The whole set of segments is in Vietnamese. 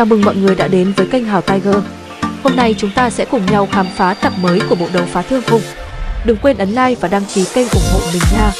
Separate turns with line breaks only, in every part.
Chào mừng mọi người đã đến với kênh Hào Tiger. Hôm nay chúng ta sẽ cùng nhau khám phá tập mới của bộ đấu phá thương khung. Đừng quên ấn like và đăng ký kênh ủng hộ mình nha.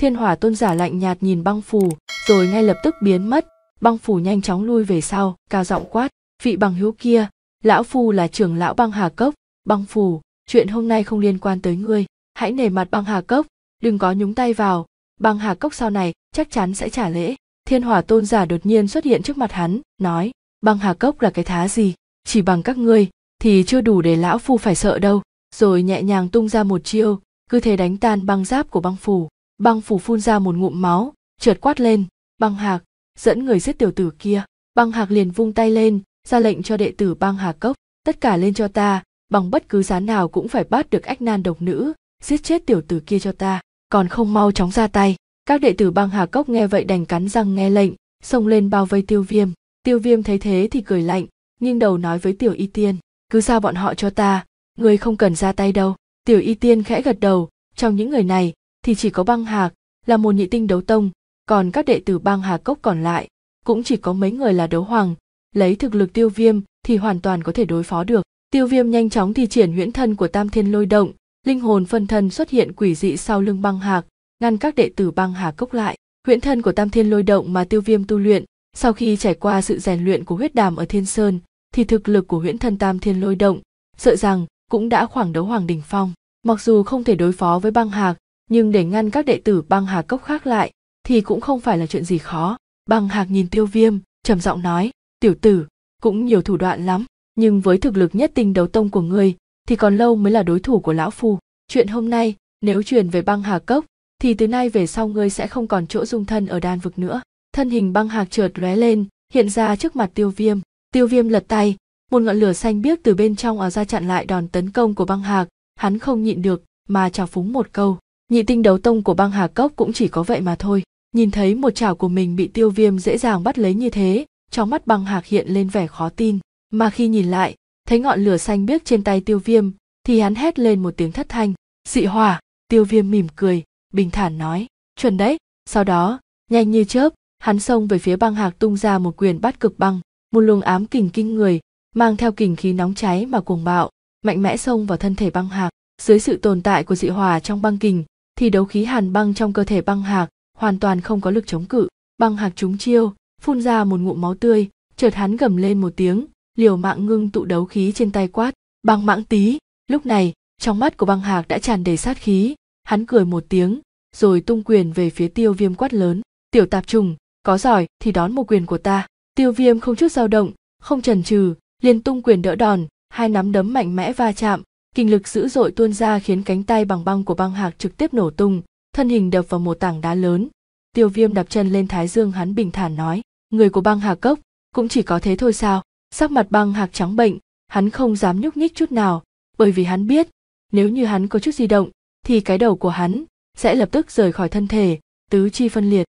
Thiên hỏa tôn giả lạnh nhạt nhìn băng phù, rồi ngay lập tức biến mất. Băng phù nhanh chóng lui về sau, cao giọng quát, vị bằng hữu kia, lão phù là trưởng lão băng hà cốc, băng phù, chuyện hôm nay không liên quan tới ngươi, hãy nể mặt băng hà cốc, đừng có nhúng tay vào băng hà cốc sau này chắc chắn sẽ trả lễ thiên hỏa tôn giả đột nhiên xuất hiện trước mặt hắn nói băng hà cốc là cái thá gì chỉ bằng các ngươi thì chưa đủ để lão phu phải sợ đâu rồi nhẹ nhàng tung ra một chiêu cứ thế đánh tan băng giáp của băng phủ băng phủ phun ra một ngụm máu trượt quát lên băng hạc dẫn người giết tiểu tử kia băng hạc liền vung tay lên ra lệnh cho đệ tử băng hà cốc tất cả lên cho ta bằng bất cứ giá nào cũng phải bắt được ách nan độc nữ giết chết tiểu tử kia cho ta còn không mau chóng ra tay các đệ tử băng hà cốc nghe vậy đành cắn răng nghe lệnh xông lên bao vây tiêu viêm tiêu viêm thấy thế thì cười lạnh nghiêng đầu nói với tiểu y tiên cứ giao bọn họ cho ta người không cần ra tay đâu tiểu y tiên khẽ gật đầu trong những người này thì chỉ có băng hạc là một nhị tinh đấu tông còn các đệ tử băng hà cốc còn lại cũng chỉ có mấy người là đấu hoàng lấy thực lực tiêu viêm thì hoàn toàn có thể đối phó được tiêu viêm nhanh chóng thì triển huyễn thân của tam thiên lôi động linh hồn phân thân xuất hiện quỷ dị sau lưng băng hạc ngăn các đệ tử băng hà cốc lại huyễn thân của tam thiên lôi động mà tiêu viêm tu luyện sau khi trải qua sự rèn luyện của huyết đàm ở thiên sơn thì thực lực của huyễn thân tam thiên lôi động sợ rằng cũng đã khoảng đấu hoàng đỉnh phong mặc dù không thể đối phó với băng hạc nhưng để ngăn các đệ tử băng hà cốc khác lại thì cũng không phải là chuyện gì khó băng hạc nhìn tiêu viêm trầm giọng nói tiểu tử cũng nhiều thủ đoạn lắm nhưng với thực lực nhất tinh đấu tông của ngươi thì còn lâu mới là đối thủ của lão phu chuyện hôm nay nếu truyền về băng hà cốc thì từ nay về sau ngươi sẽ không còn chỗ dung thân ở đan vực nữa thân hình băng hạc trượt lóe lên hiện ra trước mặt tiêu viêm tiêu viêm lật tay một ngọn lửa xanh biếc từ bên trong ở ra chặn lại đòn tấn công của băng hạc hắn không nhịn được mà trào phúng một câu nhị tinh đấu tông của băng hà cốc cũng chỉ có vậy mà thôi nhìn thấy một chảo của mình bị tiêu viêm dễ dàng bắt lấy như thế trong mắt băng hạc hiện lên vẻ khó tin mà khi nhìn lại thấy ngọn lửa xanh biếc trên tay tiêu viêm thì hắn hét lên một tiếng thất thanh dị hỏa tiêu viêm mỉm cười bình thản nói chuẩn đấy sau đó nhanh như chớp hắn xông về phía băng hạc tung ra một quyền bắt cực băng một luồng ám kình kinh người mang theo kình khí nóng cháy mà cuồng bạo mạnh mẽ xông vào thân thể băng hạc dưới sự tồn tại của dị hỏa trong băng kình thì đấu khí hàn băng trong cơ thể băng hạc hoàn toàn không có lực chống cự băng hạc trúng chiêu phun ra một ngụm máu tươi chợt hắn gầm lên một tiếng liều mạng ngưng tụ đấu khí trên tay quát băng mãng tí lúc này trong mắt của băng hạc đã tràn đầy sát khí hắn cười một tiếng rồi tung quyền về phía tiêu viêm quát lớn tiểu tạp trùng có giỏi thì đón một quyền của ta tiêu viêm không chút dao động không chần chừ liền tung quyền đỡ đòn hai nắm đấm mạnh mẽ va chạm kinh lực dữ dội tuôn ra khiến cánh tay bằng băng của băng hạc trực tiếp nổ tung thân hình đập vào một tảng đá lớn tiêu viêm đạp chân lên thái dương hắn bình thản nói người của băng hà cốc cũng chỉ có thế thôi sao sắc mặt băng hạc trắng bệnh hắn không dám nhúc nhích chút nào bởi vì hắn biết nếu như hắn có chút di động thì cái đầu của hắn sẽ lập tức rời khỏi thân thể tứ chi phân liệt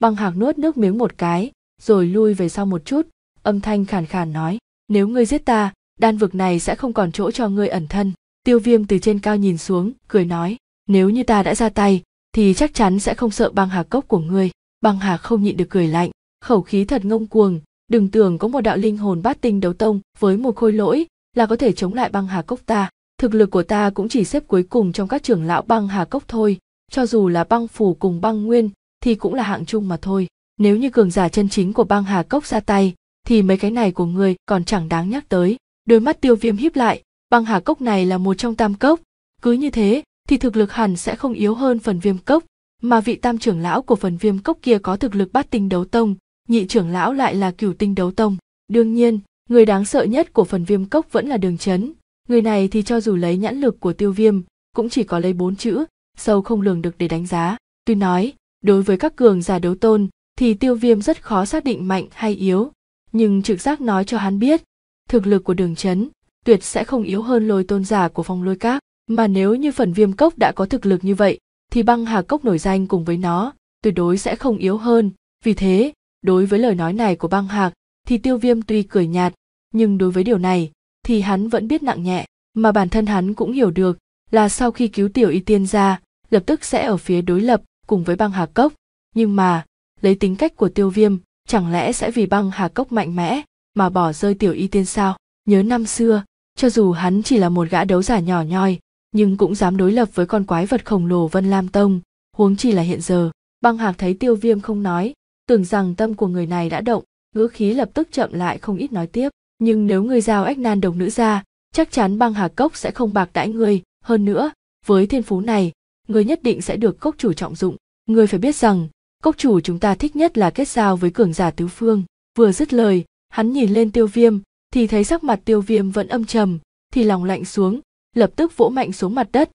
băng hạc nuốt nước miếng một cái rồi lui về sau một chút âm thanh khàn khàn nói nếu ngươi giết ta đan vực này sẽ không còn chỗ cho ngươi ẩn thân tiêu viêm từ trên cao nhìn xuống cười nói nếu như ta đã ra tay thì chắc chắn sẽ không sợ băng hạc cốc của ngươi băng hạc không nhịn được cười lạnh khẩu khí thật ngông cuồng đừng tưởng có một đạo linh hồn bát tinh đấu tông với một khôi lỗi là có thể chống lại băng hà cốc ta thực lực của ta cũng chỉ xếp cuối cùng trong các trưởng lão băng hà cốc thôi cho dù là băng phủ cùng băng nguyên thì cũng là hạng chung mà thôi nếu như cường giả chân chính của băng hà cốc ra tay thì mấy cái này của người còn chẳng đáng nhắc tới đôi mắt tiêu viêm híp lại băng hà cốc này là một trong tam cốc cứ như thế thì thực lực hẳn sẽ không yếu hơn phần viêm cốc mà vị tam trưởng lão của phần viêm cốc kia có thực lực bát tinh đấu tông nhị trưởng lão lại là cửu tinh đấu tông đương nhiên người đáng sợ nhất của phần viêm cốc vẫn là đường chấn người này thì cho dù lấy nhãn lực của tiêu viêm cũng chỉ có lấy bốn chữ sâu không lường được để đánh giá tuy nói đối với các cường giả đấu tôn thì tiêu viêm rất khó xác định mạnh hay yếu nhưng trực giác nói cho hắn biết thực lực của đường chấn tuyệt sẽ không yếu hơn lôi tôn giả của phong lôi các mà nếu như phần viêm cốc đã có thực lực như vậy thì băng hà cốc nổi danh cùng với nó tuyệt đối sẽ không yếu hơn vì thế đối với lời nói này của băng hạc thì tiêu viêm tuy cười nhạt nhưng đối với điều này thì hắn vẫn biết nặng nhẹ mà bản thân hắn cũng hiểu được là sau khi cứu tiểu y tiên ra lập tức sẽ ở phía đối lập cùng với băng hà cốc nhưng mà lấy tính cách của tiêu viêm chẳng lẽ sẽ vì băng hà cốc mạnh mẽ mà bỏ rơi tiểu y tiên sao nhớ năm xưa cho dù hắn chỉ là một gã đấu giả nhỏ nhoi nhưng cũng dám đối lập với con quái vật khổng lồ vân lam tông huống chi là hiện giờ băng hạc thấy tiêu viêm không nói tưởng rằng tâm của người này đã động ngữ khí lập tức chậm lại không ít nói tiếp nhưng nếu ngươi giao ách nan đồng nữ ra chắc chắn băng hà cốc sẽ không bạc đãi ngươi hơn nữa với thiên phú này ngươi nhất định sẽ được cốc chủ trọng dụng ngươi phải biết rằng cốc chủ chúng ta thích nhất là kết giao với cường giả tứ phương vừa dứt lời hắn nhìn lên tiêu viêm thì thấy sắc mặt tiêu viêm vẫn âm trầm thì lòng lạnh xuống lập tức vỗ mạnh xuống mặt đất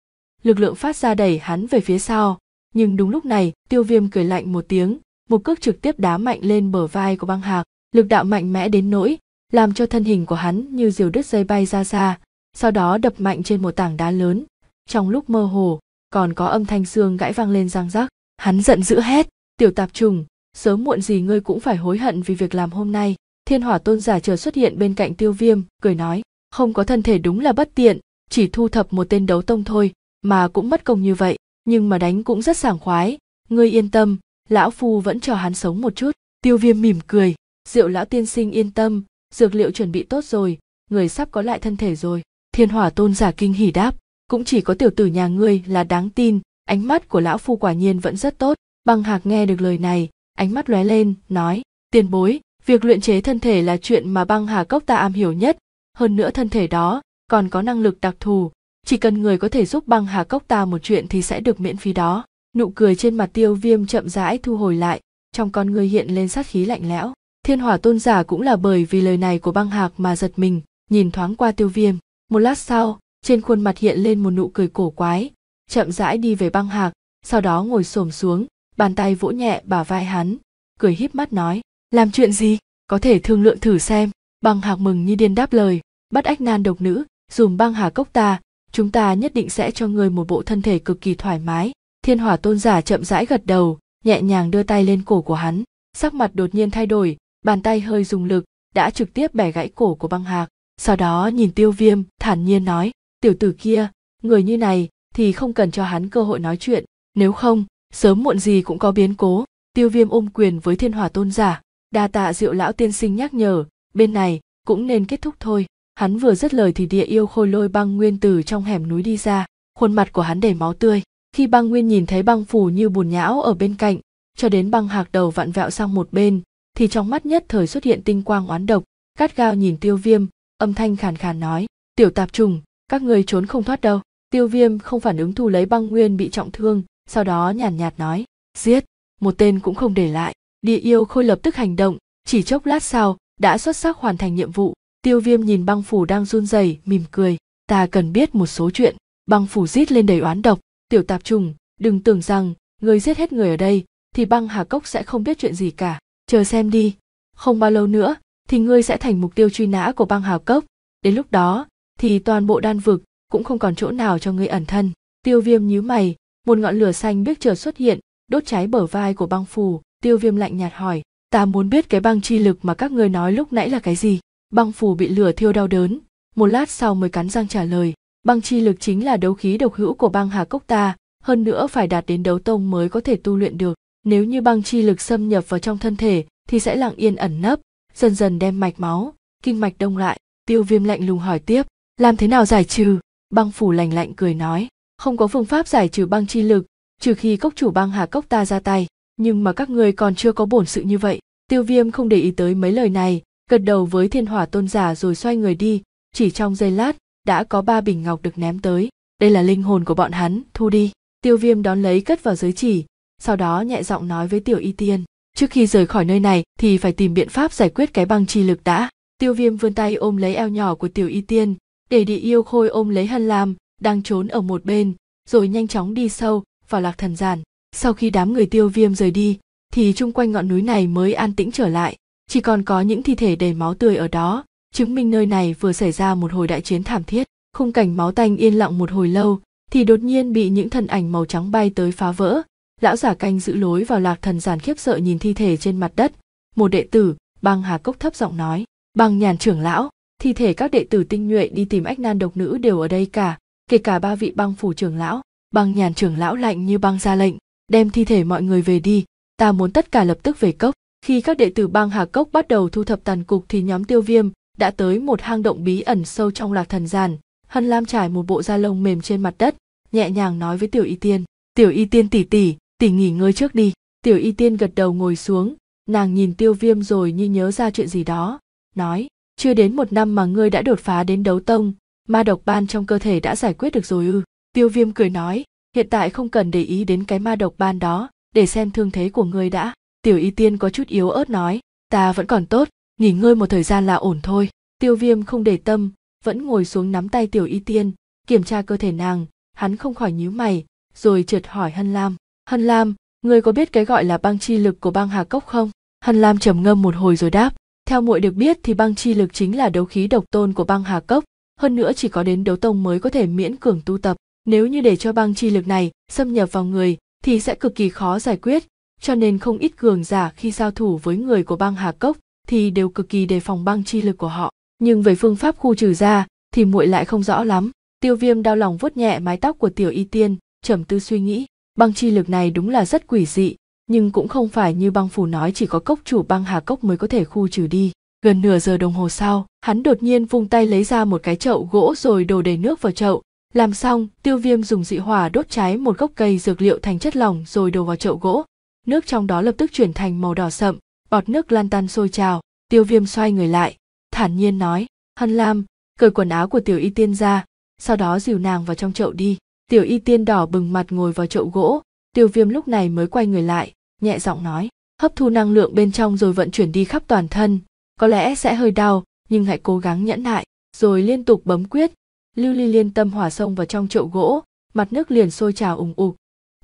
lực lượng phát ra đẩy hắn về phía sau nhưng đúng lúc này tiêu viêm cười lạnh một tiếng một cước trực tiếp đá mạnh lên bờ vai của băng hạc lực đạo mạnh mẽ đến nỗi làm cho thân hình của hắn như diều đứt dây bay ra xa sau đó đập mạnh trên một tảng đá lớn trong lúc mơ hồ còn có âm thanh xương gãy vang lên răng rắc hắn giận dữ hét tiểu tạp trùng sớm muộn gì ngươi cũng phải hối hận vì việc làm hôm nay thiên hỏa tôn giả chờ xuất hiện bên cạnh tiêu viêm cười nói không có thân thể đúng là bất tiện chỉ thu thập một tên đấu tông thôi mà cũng mất công như vậy nhưng mà đánh cũng rất sảng khoái ngươi yên tâm lão phu vẫn cho hắn sống một chút tiêu viêm mỉm cười rượu lão tiên sinh yên tâm dược liệu chuẩn bị tốt rồi người sắp có lại thân thể rồi thiên hỏa tôn giả kinh hỉ đáp cũng chỉ có tiểu tử nhà ngươi là đáng tin ánh mắt của lão phu quả nhiên vẫn rất tốt băng hạc nghe được lời này ánh mắt lóe lên nói tiền bối việc luyện chế thân thể là chuyện mà băng hà cốc ta am hiểu nhất hơn nữa thân thể đó còn có năng lực đặc thù chỉ cần người có thể giúp băng hà cốc ta một chuyện thì sẽ được miễn phí đó nụ cười trên mặt tiêu viêm chậm rãi thu hồi lại trong con người hiện lên sát khí lạnh lẽo thiên hỏa tôn giả cũng là bởi vì lời này của băng hạc mà giật mình nhìn thoáng qua tiêu viêm một lát sau trên khuôn mặt hiện lên một nụ cười cổ quái chậm rãi đi về băng hạc sau đó ngồi xổm xuống bàn tay vỗ nhẹ bả vai hắn cười híp mắt nói làm chuyện gì có thể thương lượng thử xem băng hạc mừng như điên đáp lời bắt ách nan độc nữ dùm băng hà cốc ta chúng ta nhất định sẽ cho người một bộ thân thể cực kỳ thoải mái thiên hỏa tôn giả chậm rãi gật đầu nhẹ nhàng đưa tay lên cổ của hắn sắc mặt đột nhiên thay đổi bàn tay hơi dùng lực đã trực tiếp bẻ gãy cổ của băng hạc sau đó nhìn tiêu viêm thản nhiên nói tiểu tử kia người như này thì không cần cho hắn cơ hội nói chuyện nếu không sớm muộn gì cũng có biến cố tiêu viêm ôm quyền với thiên hỏa tôn giả đa tạ diệu lão tiên sinh nhắc nhở bên này cũng nên kết thúc thôi hắn vừa dứt lời thì địa yêu khôi lôi băng nguyên tử trong hẻm núi đi ra khuôn mặt của hắn đầy máu tươi khi băng nguyên nhìn thấy băng phủ như bùn nhão ở bên cạnh cho đến băng hạc đầu vặn vẹo sang một bên thì trong mắt nhất thời xuất hiện tinh quang oán độc cát gao nhìn tiêu viêm âm thanh khàn khàn nói tiểu tạp trùng các ngươi trốn không thoát đâu tiêu viêm không phản ứng thu lấy băng nguyên bị trọng thương sau đó nhàn nhạt, nhạt nói giết một tên cũng không để lại địa yêu khôi lập tức hành động chỉ chốc lát sau đã xuất sắc hoàn thành nhiệm vụ tiêu viêm nhìn băng phủ đang run rẩy mỉm cười ta cần biết một số chuyện băng phủ rít lên đầy oán độc tiểu tạp trùng đừng tưởng rằng người giết hết người ở đây thì băng hà cốc sẽ không biết chuyện gì cả chờ xem đi không bao lâu nữa thì ngươi sẽ thành mục tiêu truy nã của băng hà cốc đến lúc đó thì toàn bộ đan vực cũng không còn chỗ nào cho ngươi ẩn thân tiêu viêm nhíu mày một ngọn lửa xanh biết chờ xuất hiện đốt cháy bờ vai của băng phù tiêu viêm lạnh nhạt hỏi ta muốn biết cái băng chi lực mà các ngươi nói lúc nãy là cái gì băng phù bị lửa thiêu đau đớn một lát sau mới cắn răng trả lời Băng chi lực chính là đấu khí độc hữu của băng hà cốc ta, hơn nữa phải đạt đến đấu tông mới có thể tu luyện được. Nếu như băng chi lực xâm nhập vào trong thân thể thì sẽ lặng yên ẩn nấp, dần dần đem mạch máu, kinh mạch đông lại. Tiêu viêm lạnh lùng hỏi tiếp, làm thế nào giải trừ? Băng phủ lành lạnh cười nói, không có phương pháp giải trừ băng chi lực, trừ khi cốc chủ băng hà cốc ta ra tay. Nhưng mà các người còn chưa có bổn sự như vậy. Tiêu viêm không để ý tới mấy lời này, gật đầu với thiên hỏa tôn giả rồi xoay người đi, chỉ trong giây lát, đã có ba bình ngọc được ném tới đây là linh hồn của bọn hắn thu đi tiêu viêm đón lấy cất vào giới chỉ sau đó nhẹ giọng nói với tiểu y tiên trước khi rời khỏi nơi này thì phải tìm biện pháp giải quyết cái băng chi lực đã tiêu viêm vươn tay ôm lấy eo nhỏ của tiểu y tiên để đi yêu khôi ôm lấy hân lam đang trốn ở một bên rồi nhanh chóng đi sâu vào lạc thần giản sau khi đám người tiêu viêm rời đi thì chung quanh ngọn núi này mới an tĩnh trở lại chỉ còn có những thi thể đầy máu tươi ở đó chứng minh nơi này vừa xảy ra một hồi đại chiến thảm thiết khung cảnh máu tanh yên lặng một hồi lâu thì đột nhiên bị những thân ảnh màu trắng bay tới phá vỡ lão giả canh giữ lối vào lạc thần giàn khiếp sợ nhìn thi thể trên mặt đất một đệ tử băng hà cốc thấp giọng nói băng nhàn trưởng lão thi thể các đệ tử tinh nhuệ đi tìm ách nan độc nữ đều ở đây cả kể cả ba vị băng phủ trưởng lão băng nhàn trưởng lão lạnh như băng ra lệnh đem thi thể mọi người về đi ta muốn tất cả lập tức về cốc khi các đệ tử băng hà cốc bắt đầu thu thập tàn cục thì nhóm tiêu viêm đã tới một hang động bí ẩn sâu trong lạc thần giàn hân lam trải một bộ da lông mềm trên mặt đất nhẹ nhàng nói với tiểu y tiên tiểu y tiên tỉ tỉ tỉ nghỉ ngơi trước đi tiểu y tiên gật đầu ngồi xuống nàng nhìn tiêu viêm rồi như nhớ ra chuyện gì đó nói chưa đến một năm mà ngươi đã đột phá đến đấu tông ma độc ban trong cơ thể đã giải quyết được rồi ư tiêu viêm cười nói hiện tại không cần để ý đến cái ma độc ban đó để xem thương thế của ngươi đã tiểu y tiên có chút yếu ớt nói ta vẫn còn tốt nghỉ ngơi một thời gian là ổn thôi tiêu viêm không để tâm vẫn ngồi xuống nắm tay tiểu y tiên kiểm tra cơ thể nàng hắn không khỏi nhíu mày rồi trượt hỏi hân lam hân lam người có biết cái gọi là băng chi lực của băng hà cốc không hân lam trầm ngâm một hồi rồi đáp theo muội được biết thì băng chi lực chính là đấu khí độc tôn của băng hà cốc hơn nữa chỉ có đến đấu tông mới có thể miễn cường tu tập nếu như để cho băng chi lực này xâm nhập vào người thì sẽ cực kỳ khó giải quyết cho nên không ít cường giả khi giao thủ với người của băng hà cốc thì đều cực kỳ đề phòng băng chi lực của họ nhưng về phương pháp khu trừ ra thì muội lại không rõ lắm tiêu viêm đau lòng vuốt nhẹ mái tóc của tiểu y tiên trầm tư suy nghĩ băng chi lực này đúng là rất quỷ dị nhưng cũng không phải như băng phủ nói chỉ có cốc chủ băng hà cốc mới có thể khu trừ đi gần nửa giờ đồng hồ sau hắn đột nhiên vung tay lấy ra một cái chậu gỗ rồi đổ đầy nước vào chậu làm xong tiêu viêm dùng dị hỏa đốt cháy một gốc cây dược liệu thành chất lỏng rồi đổ vào chậu gỗ nước trong đó lập tức chuyển thành màu đỏ sậm bọt nước lan tan sôi trào tiêu viêm xoay người lại thản nhiên nói hân lam cởi quần áo của tiểu y tiên ra sau đó dìu nàng vào trong chậu đi tiểu y tiên đỏ bừng mặt ngồi vào chậu gỗ tiêu viêm lúc này mới quay người lại nhẹ giọng nói hấp thu năng lượng bên trong rồi vận chuyển đi khắp toàn thân có lẽ sẽ hơi đau nhưng hãy cố gắng nhẫn nại rồi liên tục bấm quyết lưu ly liên tâm hỏa sông vào trong chậu gỗ mặt nước liền sôi trào ùng ục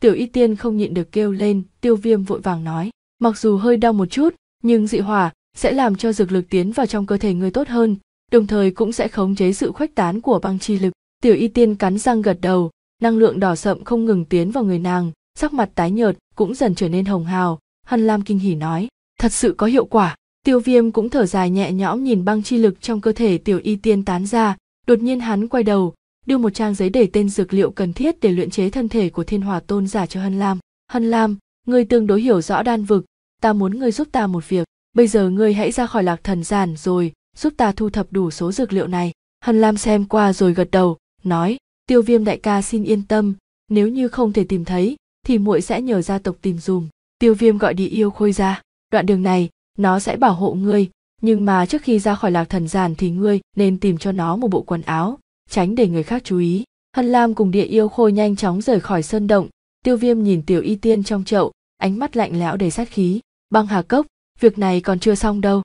tiểu y tiên không nhịn được kêu lên tiêu viêm vội vàng nói mặc dù hơi đau một chút nhưng dị hỏa sẽ làm cho dược lực tiến vào trong cơ thể người tốt hơn đồng thời cũng sẽ khống chế sự khuếch tán của băng chi lực tiểu y tiên cắn răng gật đầu năng lượng đỏ sậm không ngừng tiến vào người nàng sắc mặt tái nhợt cũng dần trở nên hồng hào hân lam kinh hỉ nói thật sự có hiệu quả tiêu viêm cũng thở dài nhẹ nhõm nhìn băng chi lực trong cơ thể tiểu y tiên tán ra đột nhiên hắn quay đầu đưa một trang giấy để tên dược liệu cần thiết để luyện chế thân thể của thiên hòa tôn giả cho hân lam hân lam ngươi tương đối hiểu rõ đan vực ta muốn ngươi giúp ta một việc bây giờ ngươi hãy ra khỏi lạc thần giản rồi giúp ta thu thập đủ số dược liệu này hân lam xem qua rồi gật đầu nói tiêu viêm đại ca xin yên tâm nếu như không thể tìm thấy thì muội sẽ nhờ gia tộc tìm dùm tiêu viêm gọi đi yêu khôi ra đoạn đường này nó sẽ bảo hộ ngươi nhưng mà trước khi ra khỏi lạc thần giản thì ngươi nên tìm cho nó một bộ quần áo tránh để người khác chú ý hân lam cùng địa yêu khôi nhanh chóng rời khỏi sơn động tiêu viêm nhìn tiểu y tiên trong chậu ánh mắt lạnh lẽo đầy sát khí băng hà cốc việc này còn chưa xong đâu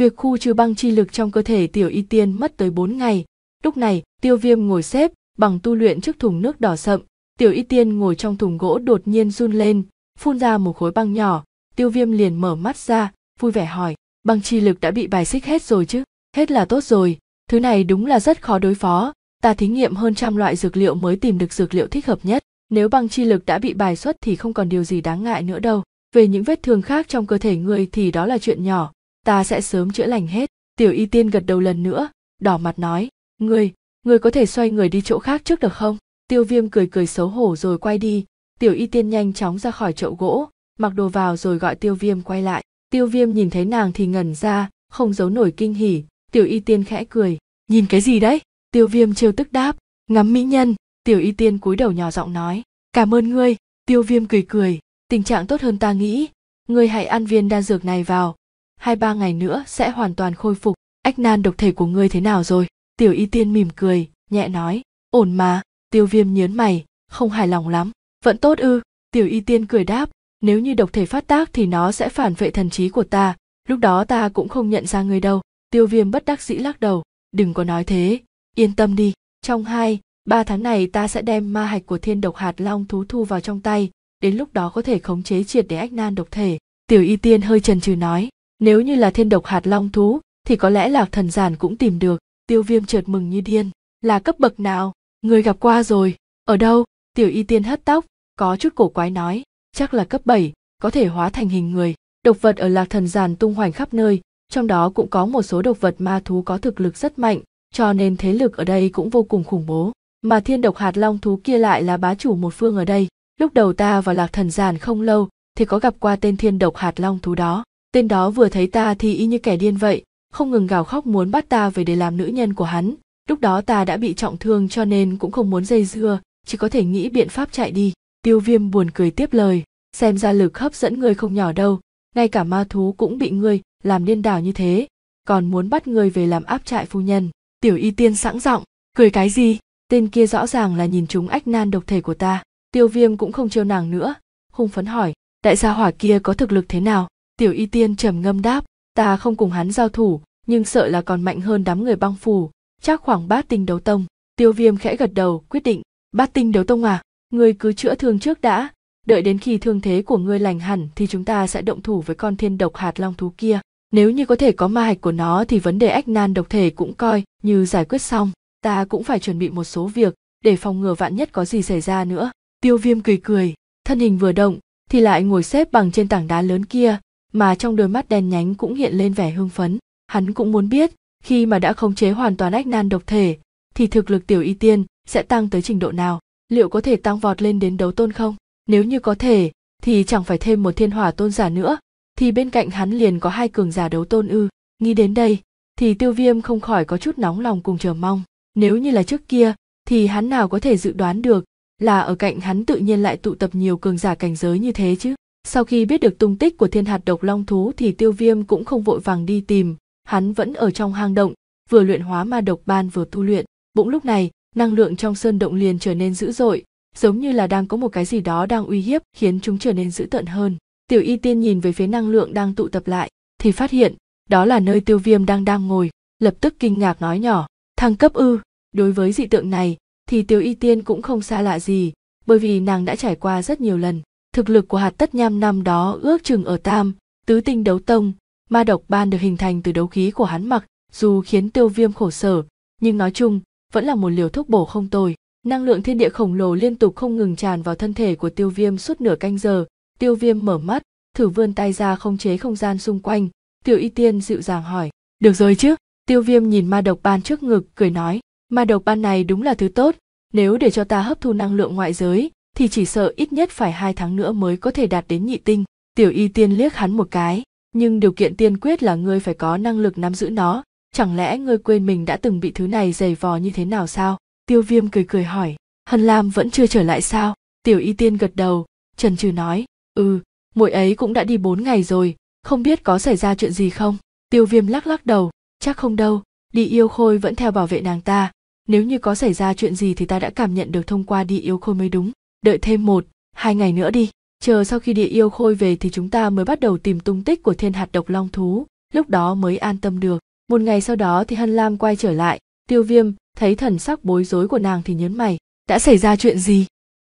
việc khu trừ băng chi lực trong cơ thể tiểu y tiên mất tới 4 ngày lúc này tiêu viêm ngồi xếp bằng tu luyện trước thùng nước đỏ sậm tiểu y tiên ngồi trong thùng gỗ đột nhiên run lên phun ra một khối băng nhỏ tiêu viêm liền mở mắt ra vui vẻ hỏi băng chi lực đã bị bài xích hết rồi chứ hết là tốt rồi thứ này đúng là rất khó đối phó ta thí nghiệm hơn trăm loại dược liệu mới tìm được dược liệu thích hợp nhất nếu băng chi lực đã bị bài xuất thì không còn điều gì đáng ngại nữa đâu về những vết thương khác trong cơ thể người thì đó là chuyện nhỏ ta sẽ sớm chữa lành hết tiểu y tiên gật đầu lần nữa đỏ mặt nói người người có thể xoay người đi chỗ khác trước được không tiêu viêm cười cười xấu hổ rồi quay đi tiểu y tiên nhanh chóng ra khỏi chậu gỗ mặc đồ vào rồi gọi tiêu viêm quay lại tiêu viêm nhìn thấy nàng thì ngẩn ra không giấu nổi kinh hỉ tiểu y tiên khẽ cười nhìn cái gì đấy tiêu viêm trêu tức đáp ngắm mỹ nhân tiểu y tiên cúi đầu nhỏ giọng nói cảm ơn ngươi tiêu viêm cười cười tình trạng tốt hơn ta nghĩ ngươi hãy ăn viên đan dược này vào hai ba ngày nữa sẽ hoàn toàn khôi phục ách nan độc thể của ngươi thế nào rồi tiểu y tiên mỉm cười nhẹ nói ổn mà tiêu viêm nhớn mày không hài lòng lắm vẫn tốt ư tiểu y tiên cười đáp nếu như độc thể phát tác thì nó sẽ phản vệ thần trí của ta lúc đó ta cũng không nhận ra ngươi đâu tiêu viêm bất đắc dĩ lắc đầu đừng có nói thế yên tâm đi trong hai ba tháng này ta sẽ đem ma hạch của thiên độc hạt long thú thu vào trong tay đến lúc đó có thể khống chế triệt để ách nan độc thể tiểu y tiên hơi trần trừ nói nếu như là thiên độc hạt long thú thì có lẽ lạc thần giản cũng tìm được tiêu viêm chợt mừng như điên là cấp bậc nào người gặp qua rồi ở đâu tiểu y tiên hất tóc có chút cổ quái nói chắc là cấp 7, có thể hóa thành hình người độc vật ở lạc thần giản tung hoành khắp nơi trong đó cũng có một số độc vật ma thú có thực lực rất mạnh cho nên thế lực ở đây cũng vô cùng khủng bố mà thiên độc hạt long thú kia lại là bá chủ một phương ở đây lúc đầu ta vào lạc thần giản không lâu thì có gặp qua tên thiên độc hạt long thú đó tên đó vừa thấy ta thì y như kẻ điên vậy không ngừng gào khóc muốn bắt ta về để làm nữ nhân của hắn lúc đó ta đã bị trọng thương cho nên cũng không muốn dây dưa chỉ có thể nghĩ biện pháp chạy đi tiêu viêm buồn cười tiếp lời xem ra lực hấp dẫn người không nhỏ đâu ngay cả ma thú cũng bị ngươi làm điên đảo như thế còn muốn bắt người về làm áp trại phu nhân tiểu y tiên sẵn giọng cười cái gì tên kia rõ ràng là nhìn chúng ách nan độc thể của ta tiêu viêm cũng không trêu nàng nữa hung phấn hỏi đại gia hỏa kia có thực lực thế nào tiểu y tiên trầm ngâm đáp ta không cùng hắn giao thủ nhưng sợ là còn mạnh hơn đám người băng phù chắc khoảng bát tinh đấu tông tiêu viêm khẽ gật đầu quyết định bát tinh đấu tông à Người cứ chữa thương trước đã đợi đến khi thương thế của ngươi lành hẳn thì chúng ta sẽ động thủ với con thiên độc hạt long thú kia nếu như có thể có ma hạch của nó thì vấn đề ách nan độc thể cũng coi như giải quyết xong ta cũng phải chuẩn bị một số việc để phòng ngừa vạn nhất có gì xảy ra nữa tiêu viêm cười cười thân hình vừa động thì lại ngồi xếp bằng trên tảng đá lớn kia mà trong đôi mắt đen nhánh cũng hiện lên vẻ hưng phấn hắn cũng muốn biết khi mà đã khống chế hoàn toàn ách nan độc thể thì thực lực tiểu y tiên sẽ tăng tới trình độ nào liệu có thể tăng vọt lên đến đấu tôn không nếu như có thể thì chẳng phải thêm một thiên hỏa tôn giả nữa thì bên cạnh hắn liền có hai cường giả đấu tôn ư nghĩ đến đây thì tiêu viêm không khỏi có chút nóng lòng cùng chờ mong nếu như là trước kia thì hắn nào có thể dự đoán được là ở cạnh hắn tự nhiên lại tụ tập nhiều cường giả cảnh giới như thế chứ sau khi biết được tung tích của thiên hạt độc long thú thì tiêu viêm cũng không vội vàng đi tìm hắn vẫn ở trong hang động vừa luyện hóa ma độc ban vừa tu luyện bỗng lúc này năng lượng trong sơn động liền trở nên dữ dội giống như là đang có một cái gì đó đang uy hiếp khiến chúng trở nên dữ tợn hơn tiểu y tiên nhìn về phía năng lượng đang tụ tập lại thì phát hiện đó là nơi tiêu viêm đang đang ngồi lập tức kinh ngạc nói nhỏ thăng cấp ư đối với dị tượng này thì tiêu y tiên cũng không xa lạ gì bởi vì nàng đã trải qua rất nhiều lần thực lực của hạt tất nham năm đó ước chừng ở tam tứ tinh đấu tông ma độc ban được hình thành từ đấu khí của hắn mặc dù khiến tiêu viêm khổ sở nhưng nói chung vẫn là một liều thuốc bổ không tồi năng lượng thiên địa khổng lồ liên tục không ngừng tràn vào thân thể của tiêu viêm suốt nửa canh giờ tiêu viêm mở mắt thử vươn tay ra không chế không gian xung quanh tiểu y tiên dịu dàng hỏi được rồi chứ tiêu viêm nhìn ma độc ban trước ngực cười nói ma độc ban này đúng là thứ tốt nếu để cho ta hấp thu năng lượng ngoại giới thì chỉ sợ ít nhất phải hai tháng nữa mới có thể đạt đến nhị tinh tiểu y tiên liếc hắn một cái nhưng điều kiện tiên quyết là ngươi phải có năng lực nắm giữ nó chẳng lẽ ngươi quên mình đã từng bị thứ này dày vò như thế nào sao tiêu viêm cười cười hỏi hân lam vẫn chưa trở lại sao tiểu y tiên gật đầu trần trừ nói ừ muội ấy cũng đã đi bốn ngày rồi không biết có xảy ra chuyện gì không tiêu viêm lắc lắc đầu chắc không đâu đi yêu khôi vẫn theo bảo vệ nàng ta nếu như có xảy ra chuyện gì thì ta đã cảm nhận được thông qua đi yêu khôi mới đúng đợi thêm một hai ngày nữa đi chờ sau khi địa yêu khôi về thì chúng ta mới bắt đầu tìm tung tích của thiên hạt độc long thú lúc đó mới an tâm được một ngày sau đó thì hân lam quay trở lại tiêu viêm thấy thần sắc bối rối của nàng thì nhớn mày đã xảy ra chuyện gì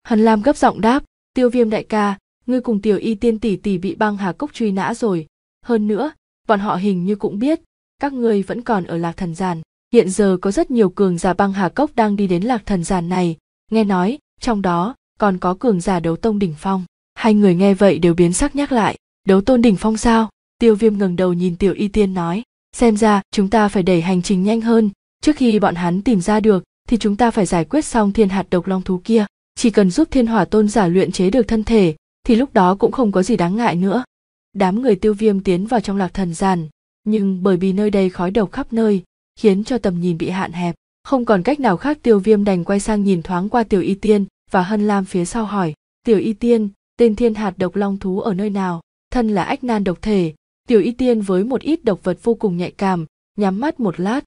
hân lam gấp giọng đáp tiêu viêm đại ca ngươi cùng tiểu y tiên tỷ tỷ bị băng hà cốc truy nã rồi hơn nữa bọn họ hình như cũng biết các ngươi vẫn còn ở lạc thần giàn hiện giờ có rất nhiều cường giả băng hà cốc đang đi đến lạc thần giàn này nghe nói trong đó còn có cường giả đấu tông đỉnh phong hai người nghe vậy đều biến sắc nhắc lại đấu tôn đỉnh phong sao tiêu viêm ngẩng đầu nhìn tiểu y tiên nói xem ra chúng ta phải đẩy hành trình nhanh hơn trước khi bọn hắn tìm ra được thì chúng ta phải giải quyết xong thiên hạt độc long thú kia chỉ cần giúp thiên hỏa tôn giả luyện chế được thân thể thì lúc đó cũng không có gì đáng ngại nữa đám người tiêu viêm tiến vào trong lạc thần giàn nhưng bởi vì nơi đây khói độc khắp nơi khiến cho tầm nhìn bị hạn hẹp không còn cách nào khác tiêu viêm đành quay sang nhìn thoáng qua tiểu y tiên và hân lam phía sau hỏi tiểu y tiên tên thiên hạt độc long thú ở nơi nào thân là ách nan độc thể tiểu y tiên với một ít độc vật vô cùng nhạy cảm nhắm mắt một lát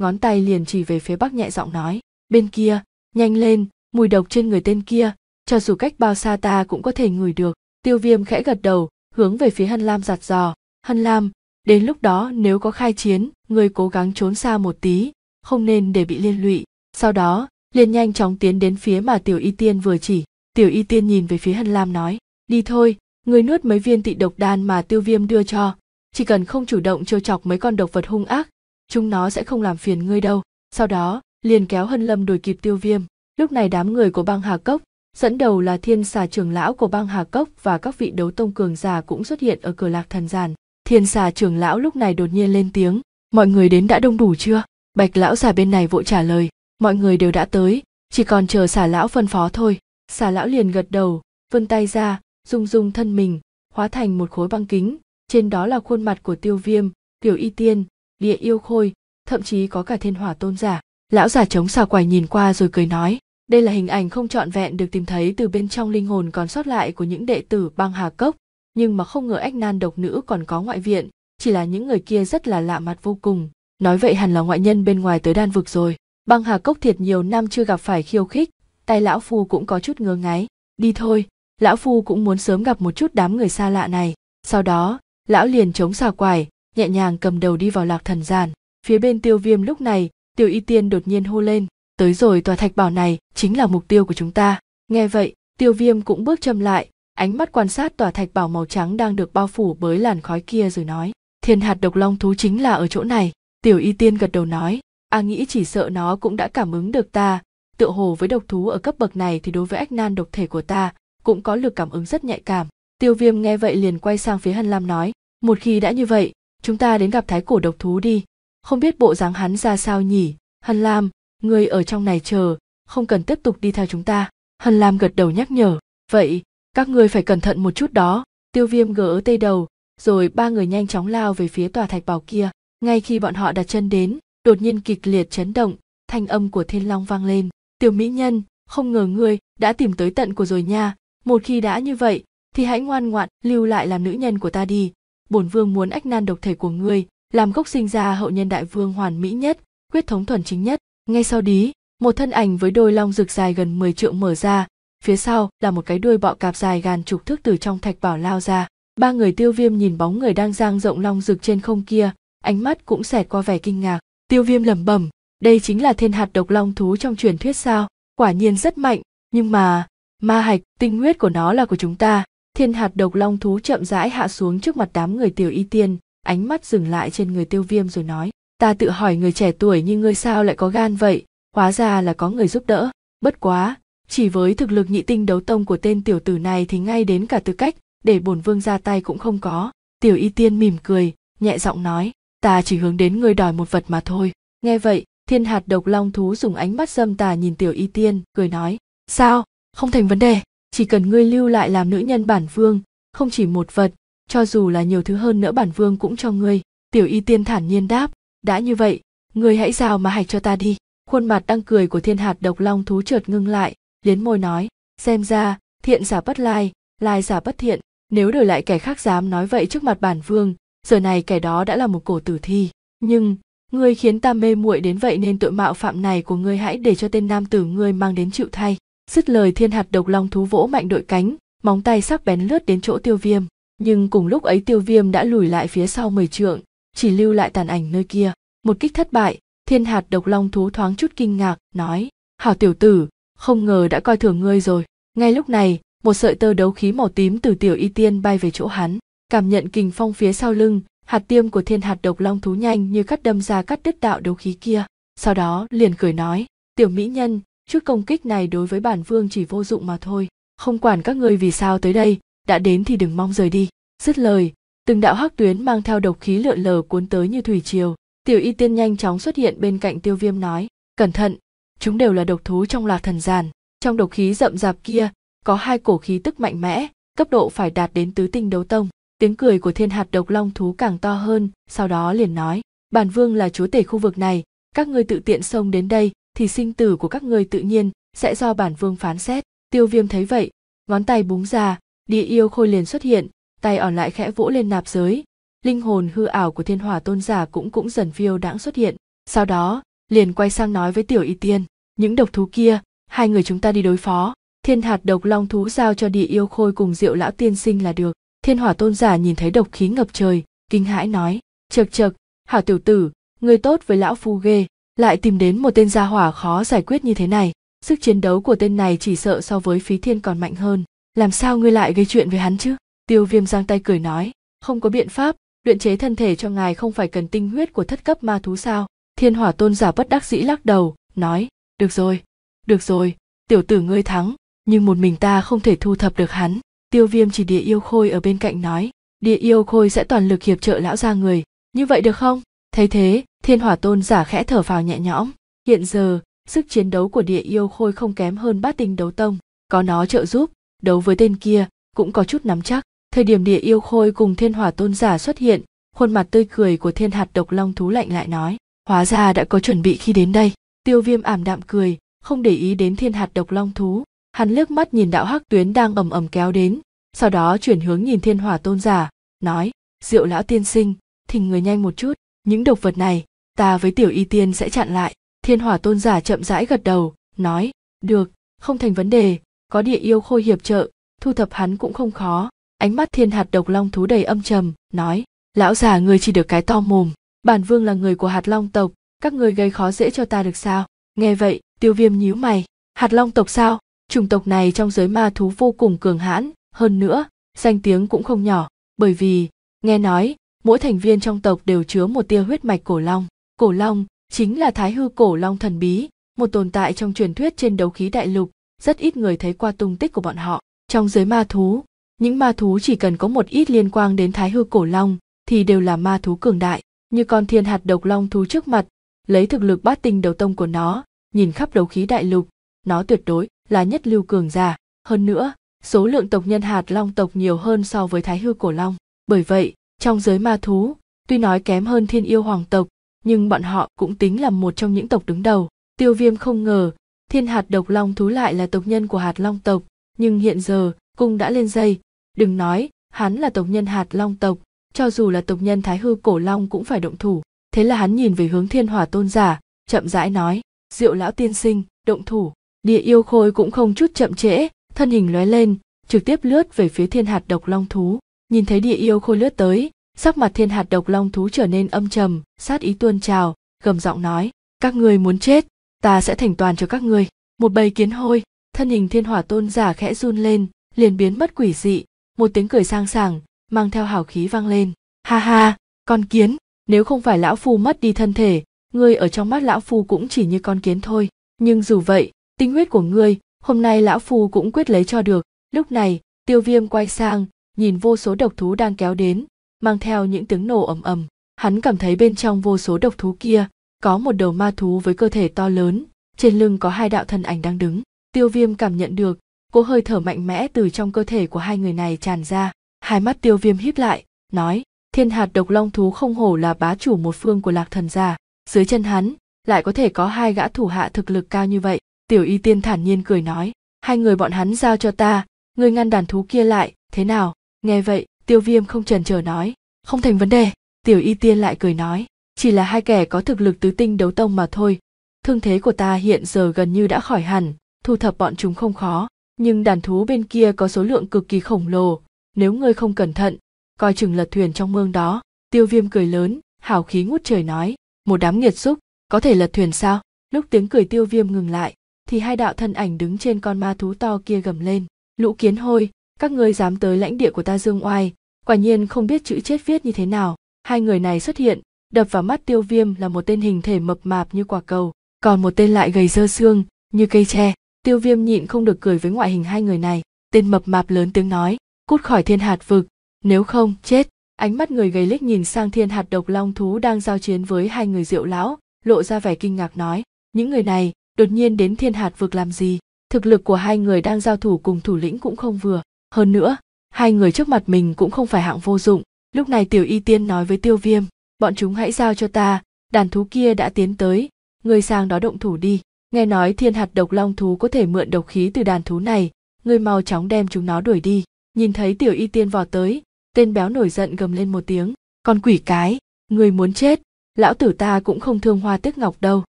ngón tay liền chỉ về phía bắc nhẹ giọng nói bên kia nhanh lên mùi độc trên người tên kia cho dù cách bao xa ta cũng có thể ngửi được tiêu viêm khẽ gật đầu hướng về phía hân lam giặt giò hân lam đến lúc đó nếu có khai chiến người cố gắng trốn xa một tí không nên để bị liên lụy sau đó liền nhanh chóng tiến đến phía mà tiểu y tiên vừa chỉ tiểu y tiên nhìn về phía hân lam nói đi thôi người nuốt mấy viên tị độc đan mà tiêu viêm đưa cho chỉ cần không chủ động trêu chọc mấy con độc vật hung ác chúng nó sẽ không làm phiền ngươi đâu sau đó liền kéo hân lâm đuổi kịp tiêu viêm lúc này đám người của băng hà cốc dẫn đầu là thiên xà trưởng lão của băng hà cốc và các vị đấu tông cường già cũng xuất hiện ở cửa lạc thần giàn thiên xà trưởng lão lúc này đột nhiên lên tiếng mọi người đến đã đông đủ chưa bạch lão già bên này vội trả lời mọi người đều đã tới chỉ còn chờ xà lão phân phó thôi xà lão liền gật đầu vươn tay ra rung rung thân mình hóa thành một khối băng kính trên đó là khuôn mặt của tiêu viêm tiểu y tiên địa yêu khôi thậm chí có cả thiên hỏa tôn giả lão già chống xà quải nhìn qua rồi cười nói đây là hình ảnh không trọn vẹn được tìm thấy từ bên trong linh hồn còn sót lại của những đệ tử băng hà cốc nhưng mà không ngờ ách nan độc nữ còn có ngoại viện chỉ là những người kia rất là lạ mặt vô cùng nói vậy hẳn là ngoại nhân bên ngoài tới đan vực rồi băng hà cốc thiệt nhiều năm chưa gặp phải khiêu khích tay lão phu cũng có chút ngơ ngáy đi thôi lão phu cũng muốn sớm gặp một chút đám người xa lạ này sau đó lão liền chống xà quải nhẹ nhàng cầm đầu đi vào lạc thần giàn phía bên tiêu viêm lúc này tiêu y tiên đột nhiên hô lên tới rồi tòa thạch bảo này chính là mục tiêu của chúng ta nghe vậy tiêu viêm cũng bước chậm lại ánh mắt quan sát tòa thạch bảo màu trắng đang được bao phủ bởi làn khói kia rồi nói thiên hạt độc long thú chính là ở chỗ này tiểu y tiên gật đầu nói a à nghĩ chỉ sợ nó cũng đã cảm ứng được ta tựa hồ với độc thú ở cấp bậc này thì đối với ách nan độc thể của ta cũng có lực cảm ứng rất nhạy cảm tiêu viêm nghe vậy liền quay sang phía Hân lam nói một khi đã như vậy chúng ta đến gặp thái cổ độc thú đi không biết bộ dáng hắn ra sao nhỉ hân lam người ở trong này chờ không cần tiếp tục đi theo chúng ta hân lam gật đầu nhắc nhở vậy các ngươi phải cẩn thận một chút đó tiêu viêm gỡ tay đầu rồi ba người nhanh chóng lao về phía tòa thạch bảo kia ngay khi bọn họ đặt chân đến đột nhiên kịch liệt chấn động thanh âm của thiên long vang lên tiểu mỹ nhân không ngờ ngươi đã tìm tới tận của rồi nha một khi đã như vậy thì hãy ngoan ngoãn lưu lại làm nữ nhân của ta đi bổn vương muốn ách nan độc thể của ngươi làm gốc sinh ra hậu nhân đại vương hoàn mỹ nhất quyết thống thuần chính nhất ngay sau đó một thân ảnh với đôi long rực dài gần 10 trượng mở ra phía sau là một cái đuôi bọ cạp dài gàn chục thước từ trong thạch bảo lao ra ba người tiêu viêm nhìn bóng người đang giang rộng long rực trên không kia ánh mắt cũng xẹt qua vẻ kinh ngạc tiêu viêm lẩm bẩm đây chính là thiên hạt độc long thú trong truyền thuyết sao quả nhiên rất mạnh nhưng mà ma hạch tinh huyết của nó là của chúng ta thiên hạt độc long thú chậm rãi hạ xuống trước mặt đám người tiểu y tiên ánh mắt dừng lại trên người tiêu viêm rồi nói ta tự hỏi người trẻ tuổi như ngươi sao lại có gan vậy hóa ra là có người giúp đỡ bất quá chỉ với thực lực nhị tinh đấu tông của tên tiểu tử này thì ngay đến cả tư cách để bổn vương ra tay cũng không có. Tiểu y tiên mỉm cười, nhẹ giọng nói, ta chỉ hướng đến ngươi đòi một vật mà thôi. Nghe vậy, thiên hạt độc long thú dùng ánh mắt dâm tà nhìn tiểu y tiên, cười nói, sao, không thành vấn đề, chỉ cần ngươi lưu lại làm nữ nhân bản vương, không chỉ một vật, cho dù là nhiều thứ hơn nữa bản vương cũng cho ngươi. Tiểu y tiên thản nhiên đáp, đã như vậy, ngươi hãy rào mà hạch cho ta đi. Khuôn mặt đang cười của thiên hạt độc long thú chợt ngưng lại, liến môi nói xem ra thiện giả bất lai lai giả bất thiện nếu đổi lại kẻ khác dám nói vậy trước mặt bản vương giờ này kẻ đó đã là một cổ tử thi nhưng ngươi khiến ta mê muội đến vậy nên tội mạo phạm này của ngươi hãy để cho tên nam tử ngươi mang đến chịu thay dứt lời thiên hạt độc long thú vỗ mạnh đội cánh móng tay sắc bén lướt đến chỗ tiêu viêm nhưng cùng lúc ấy tiêu viêm đã lùi lại phía sau mười trượng chỉ lưu lại tàn ảnh nơi kia một kích thất bại thiên hạt độc long thú thoáng chút kinh ngạc nói hảo tiểu tử không ngờ đã coi thường ngươi rồi ngay lúc này một sợi tơ đấu khí màu tím từ tiểu y tiên bay về chỗ hắn cảm nhận kình phong phía sau lưng hạt tiêm của thiên hạt độc long thú nhanh như cắt đâm ra cắt đứt đạo đấu khí kia sau đó liền cười nói tiểu mỹ nhân chút công kích này đối với bản vương chỉ vô dụng mà thôi không quản các ngươi vì sao tới đây đã đến thì đừng mong rời đi dứt lời từng đạo hắc tuyến mang theo độc khí lượn lờ cuốn tới như thủy triều tiểu y tiên nhanh chóng xuất hiện bên cạnh tiêu viêm nói cẩn thận chúng đều là độc thú trong lạc thần giàn trong độc khí rậm rạp kia có hai cổ khí tức mạnh mẽ cấp độ phải đạt đến tứ tinh đấu tông tiếng cười của thiên hạt độc long thú càng to hơn sau đó liền nói bản vương là chúa tể khu vực này các ngươi tự tiện xông đến đây thì sinh tử của các ngươi tự nhiên sẽ do bản vương phán xét tiêu viêm thấy vậy ngón tay búng ra địa yêu khôi liền xuất hiện tay ở lại khẽ vỗ lên nạp giới linh hồn hư ảo của thiên hỏa tôn giả cũng cũng dần phiêu đãng xuất hiện sau đó liền quay sang nói với tiểu y tiên những độc thú kia hai người chúng ta đi đối phó thiên hạt độc long thú giao cho địa yêu khôi cùng diệu lão tiên sinh là được thiên hỏa tôn giả nhìn thấy độc khí ngập trời kinh hãi nói chật chật hảo tiểu tử người tốt với lão phu ghê lại tìm đến một tên gia hỏa khó giải quyết như thế này sức chiến đấu của tên này chỉ sợ so với phí thiên còn mạnh hơn làm sao ngươi lại gây chuyện với hắn chứ tiêu viêm giang tay cười nói không có biện pháp luyện chế thân thể cho ngài không phải cần tinh huyết của thất cấp ma thú sao thiên hỏa tôn giả bất đắc dĩ lắc đầu nói được rồi được rồi tiểu tử ngươi thắng nhưng một mình ta không thể thu thập được hắn tiêu viêm chỉ địa yêu khôi ở bên cạnh nói địa yêu khôi sẽ toàn lực hiệp trợ lão gia người như vậy được không thấy thế thiên hỏa tôn giả khẽ thở phào nhẹ nhõm hiện giờ sức chiến đấu của địa yêu khôi không kém hơn bát tinh đấu tông có nó trợ giúp đấu với tên kia cũng có chút nắm chắc thời điểm địa yêu khôi cùng thiên hỏa tôn giả xuất hiện khuôn mặt tươi cười của thiên hạt độc long thú lạnh lại nói hóa ra đã có chuẩn bị khi đến đây tiêu viêm ảm đạm cười không để ý đến thiên hạt độc long thú hắn liếc mắt nhìn đạo hắc tuyến đang ầm ầm kéo đến sau đó chuyển hướng nhìn thiên hỏa tôn giả nói diệu lão tiên sinh thỉnh người nhanh một chút những độc vật này ta với tiểu y tiên sẽ chặn lại thiên hỏa tôn giả chậm rãi gật đầu nói được không thành vấn đề có địa yêu khôi hiệp trợ thu thập hắn cũng không khó ánh mắt thiên hạt độc long thú đầy âm trầm nói lão già người chỉ được cái to mồm bản vương là người của hạt long tộc các người gây khó dễ cho ta được sao nghe vậy tiêu viêm nhíu mày hạt long tộc sao chủng tộc này trong giới ma thú vô cùng cường hãn hơn nữa danh tiếng cũng không nhỏ bởi vì nghe nói mỗi thành viên trong tộc đều chứa một tia huyết mạch cổ long cổ long chính là thái hư cổ long thần bí một tồn tại trong truyền thuyết trên đấu khí đại lục rất ít người thấy qua tung tích của bọn họ trong giới ma thú những ma thú chỉ cần có một ít liên quan đến thái hư cổ long thì đều là ma thú cường đại như con thiên hạt độc long thú trước mặt lấy thực lực bát tinh đầu tông của nó nhìn khắp đấu khí đại lục nó tuyệt đối là nhất lưu cường giả hơn nữa số lượng tộc nhân hạt long tộc nhiều hơn so với thái hư cổ long bởi vậy trong giới ma thú tuy nói kém hơn thiên yêu hoàng tộc nhưng bọn họ cũng tính là một trong những tộc đứng đầu tiêu viêm không ngờ thiên hạt độc long thú lại là tộc nhân của hạt long tộc nhưng hiện giờ cung đã lên dây đừng nói hắn là tộc nhân hạt long tộc cho dù là tộc nhân thái hư cổ long cũng phải động thủ thế là hắn nhìn về hướng thiên hỏa tôn giả chậm rãi nói diệu lão tiên sinh động thủ địa yêu khôi cũng không chút chậm trễ thân hình lóe lên trực tiếp lướt về phía thiên hạt độc long thú nhìn thấy địa yêu khôi lướt tới sắc mặt thiên hạt độc long thú trở nên âm trầm sát ý tuôn trào gầm giọng nói các ngươi muốn chết ta sẽ thành toàn cho các ngươi một bầy kiến hôi thân hình thiên hỏa tôn giả khẽ run lên liền biến mất quỷ dị một tiếng cười sang sảng mang theo hào khí vang lên ha ha con kiến nếu không phải lão phu mất đi thân thể ngươi ở trong mắt lão phu cũng chỉ như con kiến thôi nhưng dù vậy tinh huyết của ngươi hôm nay lão phu cũng quyết lấy cho được lúc này tiêu viêm quay sang nhìn vô số độc thú đang kéo đến mang theo những tiếng nổ ầm ầm hắn cảm thấy bên trong vô số độc thú kia có một đầu ma thú với cơ thể to lớn trên lưng có hai đạo thân ảnh đang đứng tiêu viêm cảm nhận được cố hơi thở mạnh mẽ từ trong cơ thể của hai người này tràn ra hai mắt tiêu viêm híp lại nói thiên hạt độc long thú không hổ là bá chủ một phương của lạc thần gia dưới chân hắn lại có thể có hai gã thủ hạ thực lực cao như vậy tiểu y tiên thản nhiên cười nói hai người bọn hắn giao cho ta ngươi ngăn đàn thú kia lại thế nào nghe vậy tiêu viêm không trần chờ nói không thành vấn đề tiểu y tiên lại cười nói chỉ là hai kẻ có thực lực tứ tinh đấu tông mà thôi thương thế của ta hiện giờ gần như đã khỏi hẳn thu thập bọn chúng không khó nhưng đàn thú bên kia có số lượng cực kỳ khổng lồ nếu ngươi không cẩn thận coi chừng lật thuyền trong mương đó tiêu viêm cười lớn hào khí ngút trời nói một đám nghiệt xúc có thể lật thuyền sao lúc tiếng cười tiêu viêm ngừng lại thì hai đạo thân ảnh đứng trên con ma thú to kia gầm lên lũ kiến hôi các ngươi dám tới lãnh địa của ta dương oai quả nhiên không biết chữ chết viết như thế nào hai người này xuất hiện đập vào mắt tiêu viêm là một tên hình thể mập mạp như quả cầu còn một tên lại gầy dơ xương như cây tre tiêu viêm nhịn không được cười với ngoại hình hai người này tên mập mạp lớn tiếng nói cút khỏi thiên hạt vực nếu không chết ánh mắt người gầy lích nhìn sang thiên hạt độc long thú đang giao chiến với hai người diệu lão lộ ra vẻ kinh ngạc nói những người này đột nhiên đến thiên hạt vực làm gì thực lực của hai người đang giao thủ cùng thủ lĩnh cũng không vừa hơn nữa hai người trước mặt mình cũng không phải hạng vô dụng lúc này tiểu y tiên nói với tiêu viêm bọn chúng hãy giao cho ta đàn thú kia đã tiến tới ngươi sang đó động thủ đi nghe nói thiên hạt độc long thú có thể mượn độc khí từ đàn thú này ngươi mau chóng đem chúng nó đuổi đi nhìn thấy tiểu y tiên vò tới tên béo nổi giận gầm lên một tiếng con quỷ cái người muốn chết lão tử ta cũng không thương hoa tiếc ngọc đâu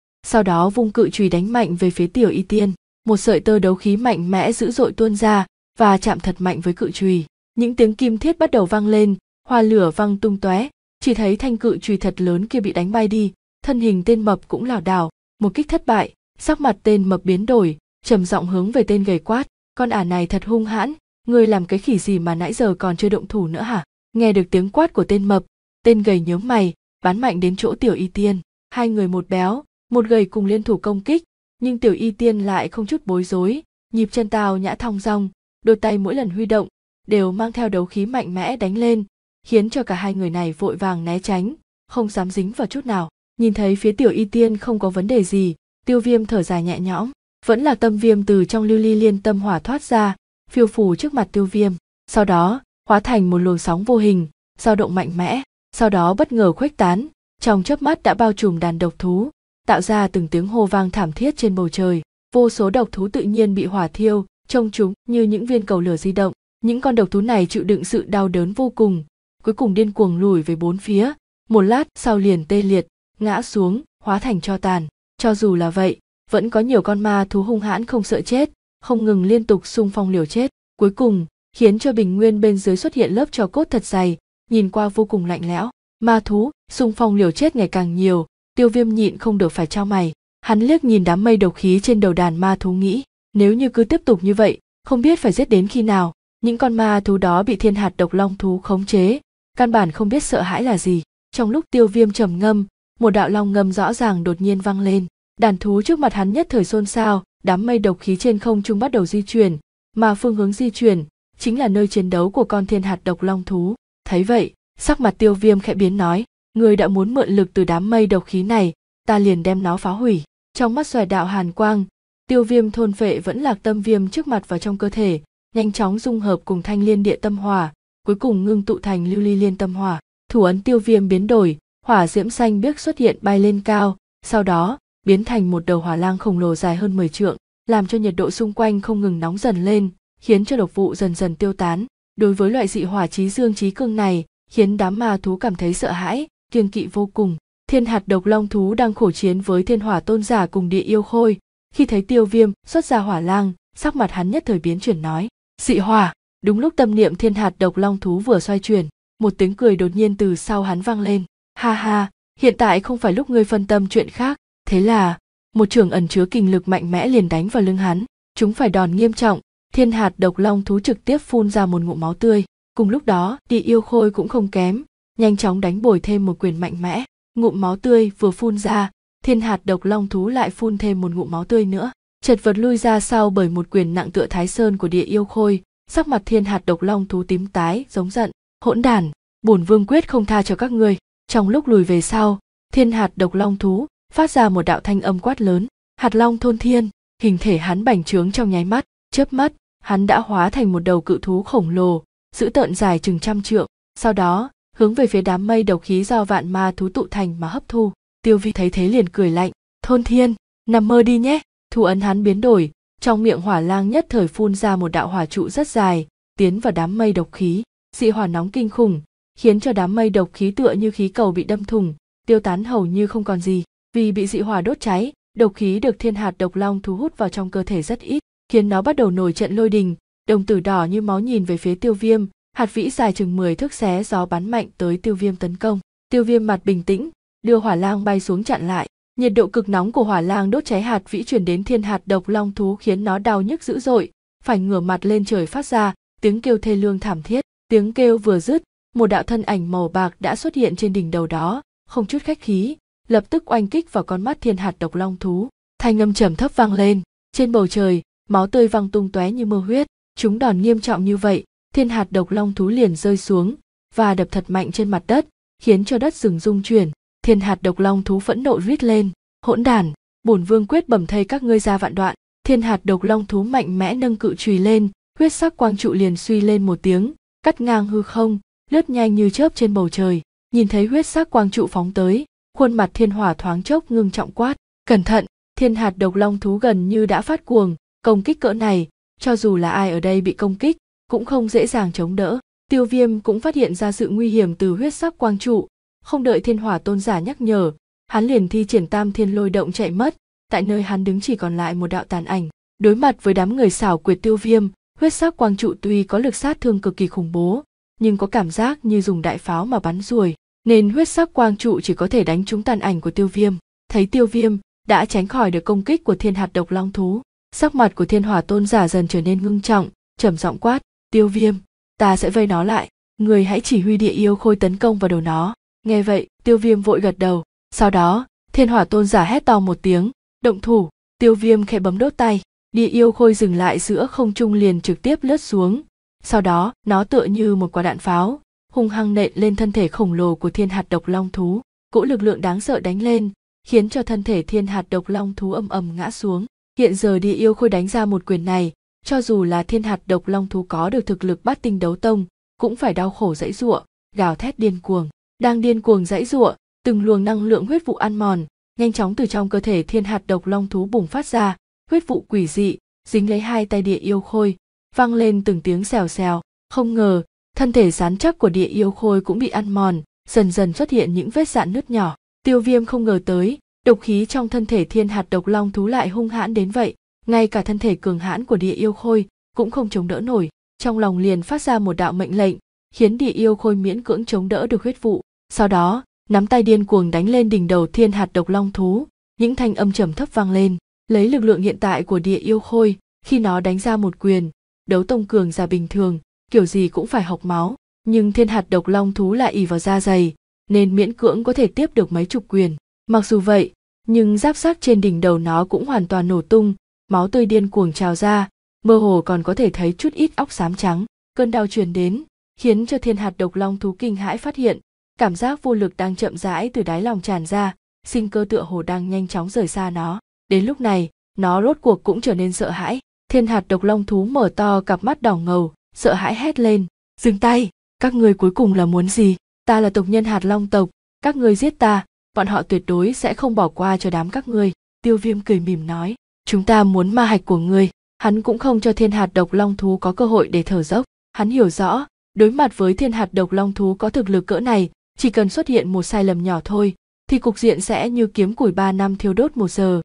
sau đó vung cự chùy đánh mạnh về phía tiểu y tiên một sợi tơ đấu khí mạnh mẽ dữ dội tuôn ra và chạm thật mạnh với cự chùy những tiếng kim thiết bắt đầu vang lên hoa lửa văng tung tóe chỉ thấy thanh cự chùy thật lớn kia bị đánh bay đi thân hình tên mập cũng lảo đảo một kích thất bại sắc mặt tên mập biến đổi trầm giọng hướng về tên gầy quát con ả này thật hung hãn ngươi làm cái khỉ gì mà nãy giờ còn chưa động thủ nữa hả nghe được tiếng quát của tên mập tên gầy nhớ mày bán mạnh đến chỗ tiểu y tiên hai người một béo một gầy cùng liên thủ công kích nhưng tiểu y tiên lại không chút bối rối nhịp chân tào nhã thong dong đôi tay mỗi lần huy động đều mang theo đấu khí mạnh mẽ đánh lên khiến cho cả hai người này vội vàng né tránh không dám dính vào chút nào nhìn thấy phía tiểu y tiên không có vấn đề gì tiêu viêm thở dài nhẹ nhõm vẫn là tâm viêm từ trong lưu ly liên tâm hỏa thoát ra phiêu phù trước mặt tiêu viêm sau đó hóa thành một luồng sóng vô hình dao động mạnh mẽ sau đó bất ngờ khuếch tán trong chớp mắt đã bao trùm đàn độc thú tạo ra từng tiếng hô vang thảm thiết trên bầu trời vô số độc thú tự nhiên bị hỏa thiêu trông chúng như những viên cầu lửa di động những con độc thú này chịu đựng sự đau đớn vô cùng cuối cùng điên cuồng lùi về bốn phía một lát sau liền tê liệt ngã xuống hóa thành cho tàn cho dù là vậy vẫn có nhiều con ma thú hung hãn không sợ chết không ngừng liên tục xung phong liều chết cuối cùng khiến cho bình nguyên bên dưới xuất hiện lớp trò cốt thật dày nhìn qua vô cùng lạnh lẽo ma thú xung phong liều chết ngày càng nhiều tiêu viêm nhịn không được phải trao mày hắn liếc nhìn đám mây độc khí trên đầu đàn ma thú nghĩ nếu như cứ tiếp tục như vậy không biết phải giết đến khi nào những con ma thú đó bị thiên hạt độc long thú khống chế căn bản không biết sợ hãi là gì trong lúc tiêu viêm trầm ngâm một đạo long ngâm rõ ràng đột nhiên vang lên đàn thú trước mặt hắn nhất thời xôn xao đám mây độc khí trên không trung bắt đầu di chuyển, mà phương hướng di chuyển chính là nơi chiến đấu của con thiên hạt độc long thú. Thấy vậy, sắc mặt tiêu viêm khẽ biến nói, người đã muốn mượn lực từ đám mây độc khí này, ta liền đem nó phá hủy. Trong mắt xòe đạo hàn quang, tiêu viêm thôn vệ vẫn lạc tâm viêm trước mặt vào trong cơ thể, nhanh chóng dung hợp cùng thanh liên địa tâm hòa, cuối cùng ngưng tụ thành lưu ly liên tâm hòa. Thủ ấn tiêu viêm biến đổi, hỏa diễm xanh biếc xuất hiện bay lên cao, sau đó biến thành một đầu hỏa lang khổng lồ dài hơn 10 trượng, làm cho nhiệt độ xung quanh không ngừng nóng dần lên, khiến cho độc vụ dần dần tiêu tán. Đối với loại dị hỏa trí dương trí cương này, khiến đám ma thú cảm thấy sợ hãi, kiêng kỵ vô cùng. Thiên hạt độc long thú đang khổ chiến với thiên hỏa tôn giả cùng địa yêu khôi. Khi thấy tiêu viêm xuất ra hỏa lang, sắc mặt hắn nhất thời biến chuyển nói. Dị hỏa, đúng lúc tâm niệm thiên hạt độc long thú vừa xoay chuyển, một tiếng cười đột nhiên từ sau hắn vang lên. Ha ha, hiện tại không phải lúc ngươi phân tâm chuyện khác, thế là một trường ẩn chứa kinh lực mạnh mẽ liền đánh vào lưng hắn chúng phải đòn nghiêm trọng thiên hạt độc long thú trực tiếp phun ra một ngụm máu tươi cùng lúc đó đi yêu khôi cũng không kém nhanh chóng đánh bồi thêm một quyền mạnh mẽ ngụm máu tươi vừa phun ra thiên hạt độc long thú lại phun thêm một ngụm máu tươi nữa chật vật lui ra sau bởi một quyền nặng tựa thái sơn của địa yêu khôi sắc mặt thiên hạt độc long thú tím tái giống giận hỗn đản bổn vương quyết không tha cho các ngươi trong lúc lùi về sau thiên hạt độc long thú phát ra một đạo thanh âm quát lớn hạt long thôn thiên hình thể hắn bành trướng trong nháy mắt chớp mắt hắn đã hóa thành một đầu cự thú khổng lồ giữ tợn dài chừng trăm trượng sau đó hướng về phía đám mây đầu khí do vạn ma thú tụ thành mà hấp thu tiêu vi thấy thế liền cười lạnh thôn thiên nằm mơ đi nhé thu ấn hắn biến đổi trong miệng hỏa lang nhất thời phun ra một đạo hỏa trụ rất dài tiến vào đám mây độc khí dị hỏa nóng kinh khủng khiến cho đám mây độc khí tựa như khí cầu bị đâm thủng tiêu tán hầu như không còn gì vì bị dị hỏa đốt cháy, độc khí được thiên hạt độc long thu hút vào trong cơ thể rất ít, khiến nó bắt đầu nổi trận lôi đình, đồng tử đỏ như máu nhìn về phía tiêu viêm, hạt vĩ dài chừng 10 thước xé gió bắn mạnh tới tiêu viêm tấn công. Tiêu viêm mặt bình tĩnh, đưa hỏa lang bay xuống chặn lại. Nhiệt độ cực nóng của hỏa lang đốt cháy hạt vĩ chuyển đến thiên hạt độc long thú khiến nó đau nhức dữ dội, phải ngửa mặt lên trời phát ra, tiếng kêu thê lương thảm thiết. Tiếng kêu vừa dứt, một đạo thân ảnh màu bạc đã xuất hiện trên đỉnh đầu đó, không chút khách khí, lập tức oanh kích vào con mắt thiên hạt độc long thú thanh âm trầm thấp vang lên trên bầu trời máu tươi văng tung tóe như mưa huyết chúng đòn nghiêm trọng như vậy thiên hạt độc long thú liền rơi xuống và đập thật mạnh trên mặt đất khiến cho đất rừng rung chuyển thiên hạt độc long thú phẫn nộ rít lên hỗn đản bổn vương quyết bẩm thay các ngươi ra vạn đoạn thiên hạt độc long thú mạnh mẽ nâng cự trùy lên huyết sắc quang trụ liền suy lên một tiếng cắt ngang hư không lướt nhanh như chớp trên bầu trời nhìn thấy huyết sắc quang trụ phóng tới khuôn mặt thiên hỏa thoáng chốc ngưng trọng quát cẩn thận thiên hạt độc long thú gần như đã phát cuồng công kích cỡ này cho dù là ai ở đây bị công kích cũng không dễ dàng chống đỡ tiêu viêm cũng phát hiện ra sự nguy hiểm từ huyết sắc quang trụ không đợi thiên hỏa tôn giả nhắc nhở hắn liền thi triển tam thiên lôi động chạy mất tại nơi hắn đứng chỉ còn lại một đạo tàn ảnh đối mặt với đám người xảo quyệt tiêu viêm huyết sắc quang trụ tuy có lực sát thương cực kỳ khủng bố nhưng có cảm giác như dùng đại pháo mà bắn ruồi nên huyết sắc quang trụ chỉ có thể đánh trúng tàn ảnh của tiêu viêm thấy tiêu viêm đã tránh khỏi được công kích của thiên hạt độc long thú sắc mặt của thiên hỏa tôn giả dần trở nên ngưng trọng trầm giọng quát tiêu viêm ta sẽ vây nó lại người hãy chỉ huy địa yêu khôi tấn công vào đầu nó nghe vậy tiêu viêm vội gật đầu sau đó thiên hỏa tôn giả hét to một tiếng động thủ tiêu viêm khẽ bấm đốt tay địa yêu khôi dừng lại giữa không trung liền trực tiếp lướt xuống sau đó nó tựa như một quả đạn pháo hung hăng nện lên thân thể khổng lồ của thiên hạt độc long thú cỗ lực lượng đáng sợ đánh lên khiến cho thân thể thiên hạt độc long thú âm ầm ngã xuống hiện giờ đi yêu khôi đánh ra một quyền này cho dù là thiên hạt độc long thú có được thực lực bát tinh đấu tông cũng phải đau khổ dãy giụa gào thét điên cuồng đang điên cuồng dãy giụa từng luồng năng lượng huyết vụ ăn mòn nhanh chóng từ trong cơ thể thiên hạt độc long thú bùng phát ra huyết vụ quỷ dị dính lấy hai tay địa yêu khôi văng lên từng tiếng xèo xèo không ngờ thân thể sán chắc của địa yêu khôi cũng bị ăn mòn dần dần xuất hiện những vết dạn nứt nhỏ tiêu viêm không ngờ tới độc khí trong thân thể thiên hạt độc long thú lại hung hãn đến vậy ngay cả thân thể cường hãn của địa yêu khôi cũng không chống đỡ nổi trong lòng liền phát ra một đạo mệnh lệnh khiến địa yêu khôi miễn cưỡng chống đỡ được huyết vụ sau đó nắm tay điên cuồng đánh lên đỉnh đầu thiên hạt độc long thú những thanh âm trầm thấp vang lên lấy lực lượng hiện tại của địa yêu khôi khi nó đánh ra một quyền đấu tông cường giả bình thường kiểu gì cũng phải học máu nhưng thiên hạt độc long thú lại ì vào da dày nên miễn cưỡng có thể tiếp được mấy chục quyền mặc dù vậy nhưng giáp sát trên đỉnh đầu nó cũng hoàn toàn nổ tung máu tươi điên cuồng trào ra mơ hồ còn có thể thấy chút ít óc xám trắng cơn đau truyền đến khiến cho thiên hạt độc long thú kinh hãi phát hiện cảm giác vô lực đang chậm rãi từ đáy lòng tràn ra sinh cơ tựa hồ đang nhanh chóng rời xa nó đến lúc này nó rốt cuộc cũng trở nên sợ hãi thiên hạt độc long thú mở to cặp mắt đỏ ngầu sợ hãi hét lên dừng tay các người cuối cùng là muốn gì ta là tộc nhân hạt long tộc các người giết ta bọn họ tuyệt đối sẽ không bỏ qua cho đám các người tiêu viêm cười mỉm nói chúng ta muốn ma hạch của ngươi hắn cũng không cho thiên hạt độc long thú có cơ hội để thở dốc hắn hiểu rõ đối mặt với thiên hạt độc long thú có thực lực cỡ này chỉ cần xuất hiện một sai lầm nhỏ thôi thì cục diện sẽ như kiếm củi ba năm thiêu đốt một giờ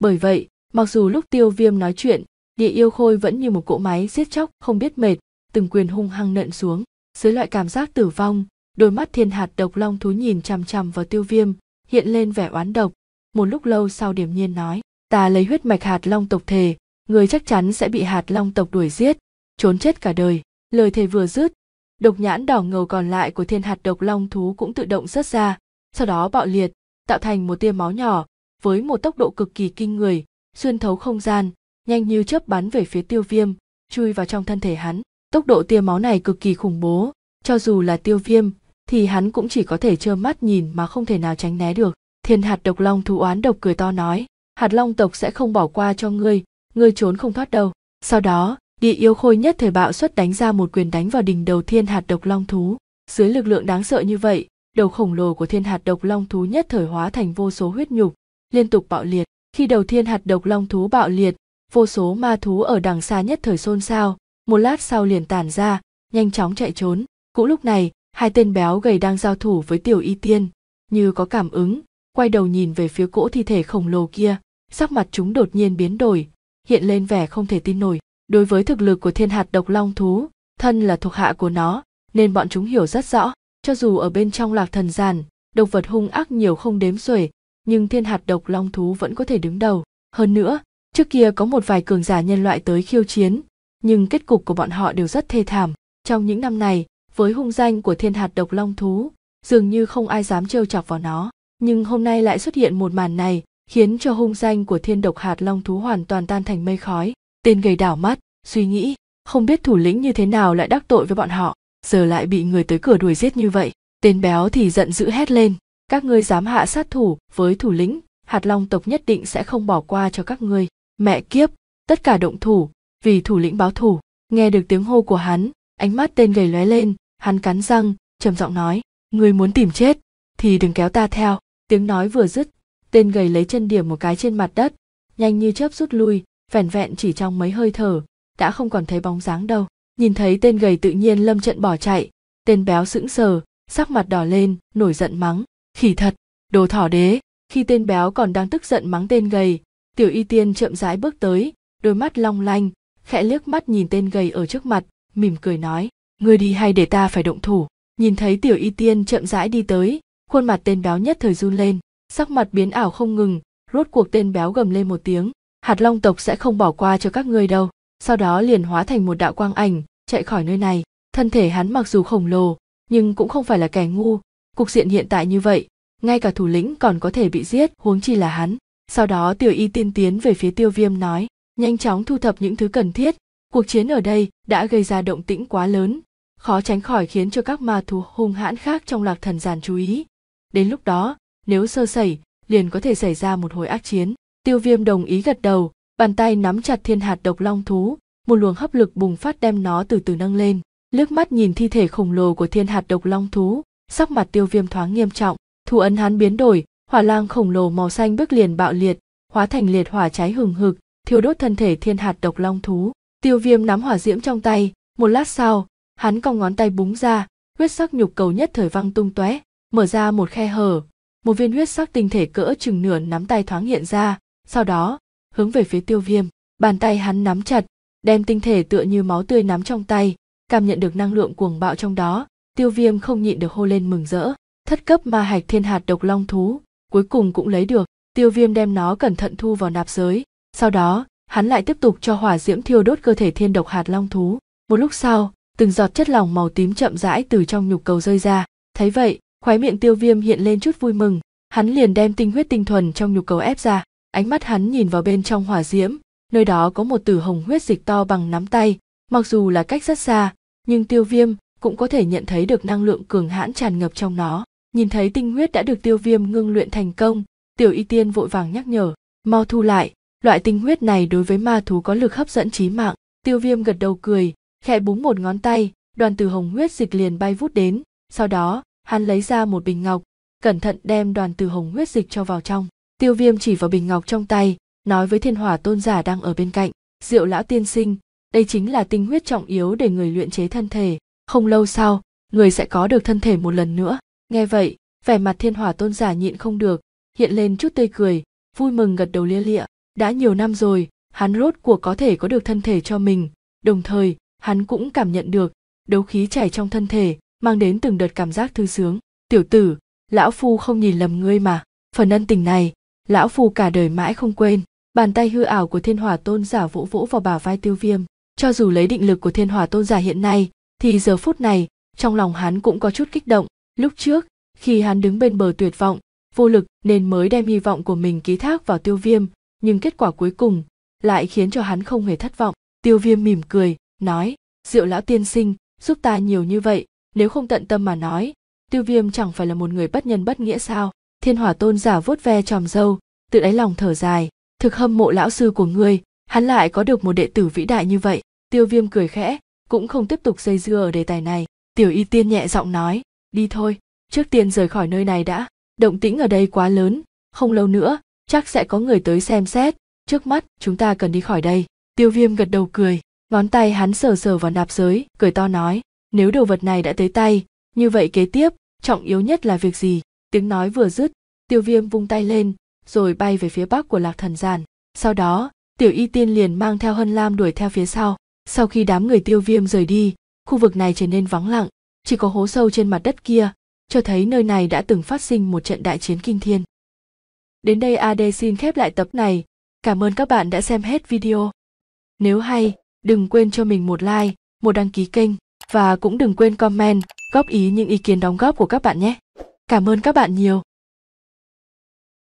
bởi vậy mặc dù lúc tiêu viêm nói chuyện địa yêu khôi vẫn như một cỗ máy giết chóc không biết mệt từng quyền hung hăng nện xuống dưới loại cảm giác tử vong đôi mắt thiên hạt độc long thú nhìn chằm chằm vào tiêu viêm hiện lên vẻ oán độc một lúc lâu sau điểm nhiên nói ta lấy huyết mạch hạt long tộc thề người chắc chắn sẽ bị hạt long tộc đuổi giết trốn chết cả đời lời thề vừa dứt độc nhãn đỏ ngầu còn lại của thiên hạt độc long thú cũng tự động rớt ra sau đó bạo liệt tạo thành một tia máu nhỏ với một tốc độ cực kỳ kinh người xuyên thấu không gian nhanh như chớp bắn về phía tiêu viêm chui vào trong thân thể hắn tốc độ tia máu này cực kỳ khủng bố cho dù là tiêu viêm thì hắn cũng chỉ có thể trơ mắt nhìn mà không thể nào tránh né được thiên hạt độc long thú oán độc cười to nói hạt long tộc sẽ không bỏ qua cho ngươi ngươi trốn không thoát đâu sau đó địa yêu khôi nhất thời bạo xuất đánh ra một quyền đánh vào đỉnh đầu thiên hạt độc long thú dưới lực lượng đáng sợ như vậy đầu khổng lồ của thiên hạt độc long thú nhất thời hóa thành vô số huyết nhục liên tục bạo liệt khi đầu thiên hạt độc long thú bạo liệt vô số ma thú ở đằng xa nhất thời xôn xao một lát sau liền tàn ra nhanh chóng chạy trốn cũng lúc này hai tên béo gầy đang giao thủ với tiểu y tiên như có cảm ứng quay đầu nhìn về phía cỗ thi thể khổng lồ kia sắc mặt chúng đột nhiên biến đổi hiện lên vẻ không thể tin nổi đối với thực lực của thiên hạt độc long thú thân là thuộc hạ của nó nên bọn chúng hiểu rất rõ cho dù ở bên trong lạc thần giàn động vật hung ác nhiều không đếm xuể nhưng thiên hạt độc long thú vẫn có thể đứng đầu hơn nữa Trước kia có một vài cường giả nhân loại tới khiêu chiến, nhưng kết cục của bọn họ đều rất thê thảm. Trong những năm này, với hung danh của thiên hạt độc long thú, dường như không ai dám trêu chọc vào nó. Nhưng hôm nay lại xuất hiện một màn này, khiến cho hung danh của thiên độc hạt long thú hoàn toàn tan thành mây khói. Tên gầy đảo mắt, suy nghĩ, không biết thủ lĩnh như thế nào lại đắc tội với bọn họ, giờ lại bị người tới cửa đuổi giết như vậy. Tên béo thì giận dữ hét lên, các ngươi dám hạ sát thủ với thủ lĩnh, hạt long tộc nhất định sẽ không bỏ qua cho các ngươi mẹ kiếp tất cả động thủ vì thủ lĩnh báo thủ nghe được tiếng hô của hắn ánh mắt tên gầy lóe lên hắn cắn răng trầm giọng nói người muốn tìm chết thì đừng kéo ta theo tiếng nói vừa dứt tên gầy lấy chân điểm một cái trên mặt đất nhanh như chớp rút lui vẻn vẹn chỉ trong mấy hơi thở đã không còn thấy bóng dáng đâu nhìn thấy tên gầy tự nhiên lâm trận bỏ chạy tên béo sững sờ sắc mặt đỏ lên nổi giận mắng khỉ thật đồ thỏ đế khi tên béo còn đang tức giận mắng tên gầy tiểu y tiên chậm rãi bước tới đôi mắt long lanh khẽ liếc mắt nhìn tên gầy ở trước mặt mỉm cười nói ngươi đi hay để ta phải động thủ nhìn thấy tiểu y tiên chậm rãi đi tới khuôn mặt tên béo nhất thời run lên sắc mặt biến ảo không ngừng rốt cuộc tên béo gầm lên một tiếng hạt long tộc sẽ không bỏ qua cho các ngươi đâu sau đó liền hóa thành một đạo quang ảnh chạy khỏi nơi này thân thể hắn mặc dù khổng lồ nhưng cũng không phải là kẻ ngu cục diện hiện tại như vậy ngay cả thủ lĩnh còn có thể bị giết huống chi là hắn sau đó tiểu y tiên tiến về phía tiêu viêm nói nhanh chóng thu thập những thứ cần thiết cuộc chiến ở đây đã gây ra động tĩnh quá lớn khó tránh khỏi khiến cho các ma thú hung hãn khác trong lạc thần giàn chú ý đến lúc đó nếu sơ sẩy liền có thể xảy ra một hồi ác chiến tiêu viêm đồng ý gật đầu bàn tay nắm chặt thiên hạt độc long thú một luồng hấp lực bùng phát đem nó từ từ nâng lên lướt mắt nhìn thi thể khổng lồ của thiên hạt độc long thú sắc mặt tiêu viêm thoáng nghiêm trọng thủ ấn hắn biến đổi hỏa lang khổng lồ màu xanh bước liền bạo liệt hóa thành liệt hỏa cháy hừng hực thiêu đốt thân thể thiên hạt độc long thú tiêu viêm nắm hỏa diễm trong tay một lát sau hắn cong ngón tay búng ra huyết sắc nhục cầu nhất thời văng tung tóe mở ra một khe hở một viên huyết sắc tinh thể cỡ chừng nửa nắm tay thoáng hiện ra sau đó hướng về phía tiêu viêm bàn tay hắn nắm chặt đem tinh thể tựa như máu tươi nắm trong tay cảm nhận được năng lượng cuồng bạo trong đó tiêu viêm không nhịn được hô lên mừng rỡ thất cấp ma hạch thiên hạt độc long thú cuối cùng cũng lấy được tiêu viêm đem nó cẩn thận thu vào nạp giới sau đó hắn lại tiếp tục cho hỏa diễm thiêu đốt cơ thể thiên độc hạt long thú một lúc sau từng giọt chất lỏng màu tím chậm rãi từ trong nhục cầu rơi ra thấy vậy khoái miệng tiêu viêm hiện lên chút vui mừng hắn liền đem tinh huyết tinh thuần trong nhục cầu ép ra ánh mắt hắn nhìn vào bên trong hỏa diễm nơi đó có một tử hồng huyết dịch to bằng nắm tay mặc dù là cách rất xa nhưng tiêu viêm cũng có thể nhận thấy được năng lượng cường hãn tràn ngập trong nó nhìn thấy tinh huyết đã được tiêu viêm ngưng luyện thành công tiểu y tiên vội vàng nhắc nhở mau thu lại loại tinh huyết này đối với ma thú có lực hấp dẫn trí mạng tiêu viêm gật đầu cười khẽ búng một ngón tay đoàn từ hồng huyết dịch liền bay vút đến sau đó hắn lấy ra một bình ngọc cẩn thận đem đoàn từ hồng huyết dịch cho vào trong tiêu viêm chỉ vào bình ngọc trong tay nói với thiên hỏa tôn giả đang ở bên cạnh diệu lão tiên sinh đây chính là tinh huyết trọng yếu để người luyện chế thân thể không lâu sau người sẽ có được thân thể một lần nữa nghe vậy vẻ mặt thiên hỏa tôn giả nhịn không được hiện lên chút tươi cười vui mừng gật đầu lia lịa đã nhiều năm rồi hắn rốt cuộc có thể có được thân thể cho mình đồng thời hắn cũng cảm nhận được đấu khí chảy trong thân thể mang đến từng đợt cảm giác thư sướng tiểu tử lão phu không nhìn lầm ngươi mà phần ân tình này lão phu cả đời mãi không quên bàn tay hư ảo của thiên hỏa tôn giả vỗ vỗ vào bả vai tiêu viêm cho dù lấy định lực của thiên hỏa tôn giả hiện nay thì giờ phút này trong lòng hắn cũng có chút kích động lúc trước khi hắn đứng bên bờ tuyệt vọng vô lực nên mới đem hy vọng của mình ký thác vào tiêu viêm nhưng kết quả cuối cùng lại khiến cho hắn không hề thất vọng tiêu viêm mỉm cười nói diệu lão tiên sinh giúp ta nhiều như vậy nếu không tận tâm mà nói tiêu viêm chẳng phải là một người bất nhân bất nghĩa sao thiên hỏa tôn giả vuốt ve tròm râu, tự đáy lòng thở dài thực hâm mộ lão sư của ngươi hắn lại có được một đệ tử vĩ đại như vậy tiêu viêm cười khẽ cũng không tiếp tục dây dưa ở đề tài này tiểu y tiên nhẹ giọng nói đi thôi trước tiên rời khỏi nơi này đã động tĩnh ở đây quá lớn không lâu nữa chắc sẽ có người tới xem xét trước mắt chúng ta cần đi khỏi đây tiêu viêm gật đầu cười ngón tay hắn sờ sờ vào nạp giới cười to nói nếu đồ vật này đã tới tay như vậy kế tiếp trọng yếu nhất là việc gì tiếng nói vừa dứt tiêu viêm vung tay lên rồi bay về phía bắc của lạc thần giản sau đó tiểu y tiên liền mang theo hân lam đuổi theo phía sau sau khi đám người tiêu viêm rời đi khu vực này trở nên vắng lặng chỉ có hố sâu trên mặt đất kia cho thấy nơi này đã từng phát sinh một trận đại chiến kinh thiên đến đây ad xin khép lại tập này cảm ơn các bạn đã xem hết video nếu hay đừng quên cho mình một like một đăng ký kênh và cũng đừng quên comment góp ý những ý kiến đóng góp của các bạn nhé cảm ơn các bạn nhiều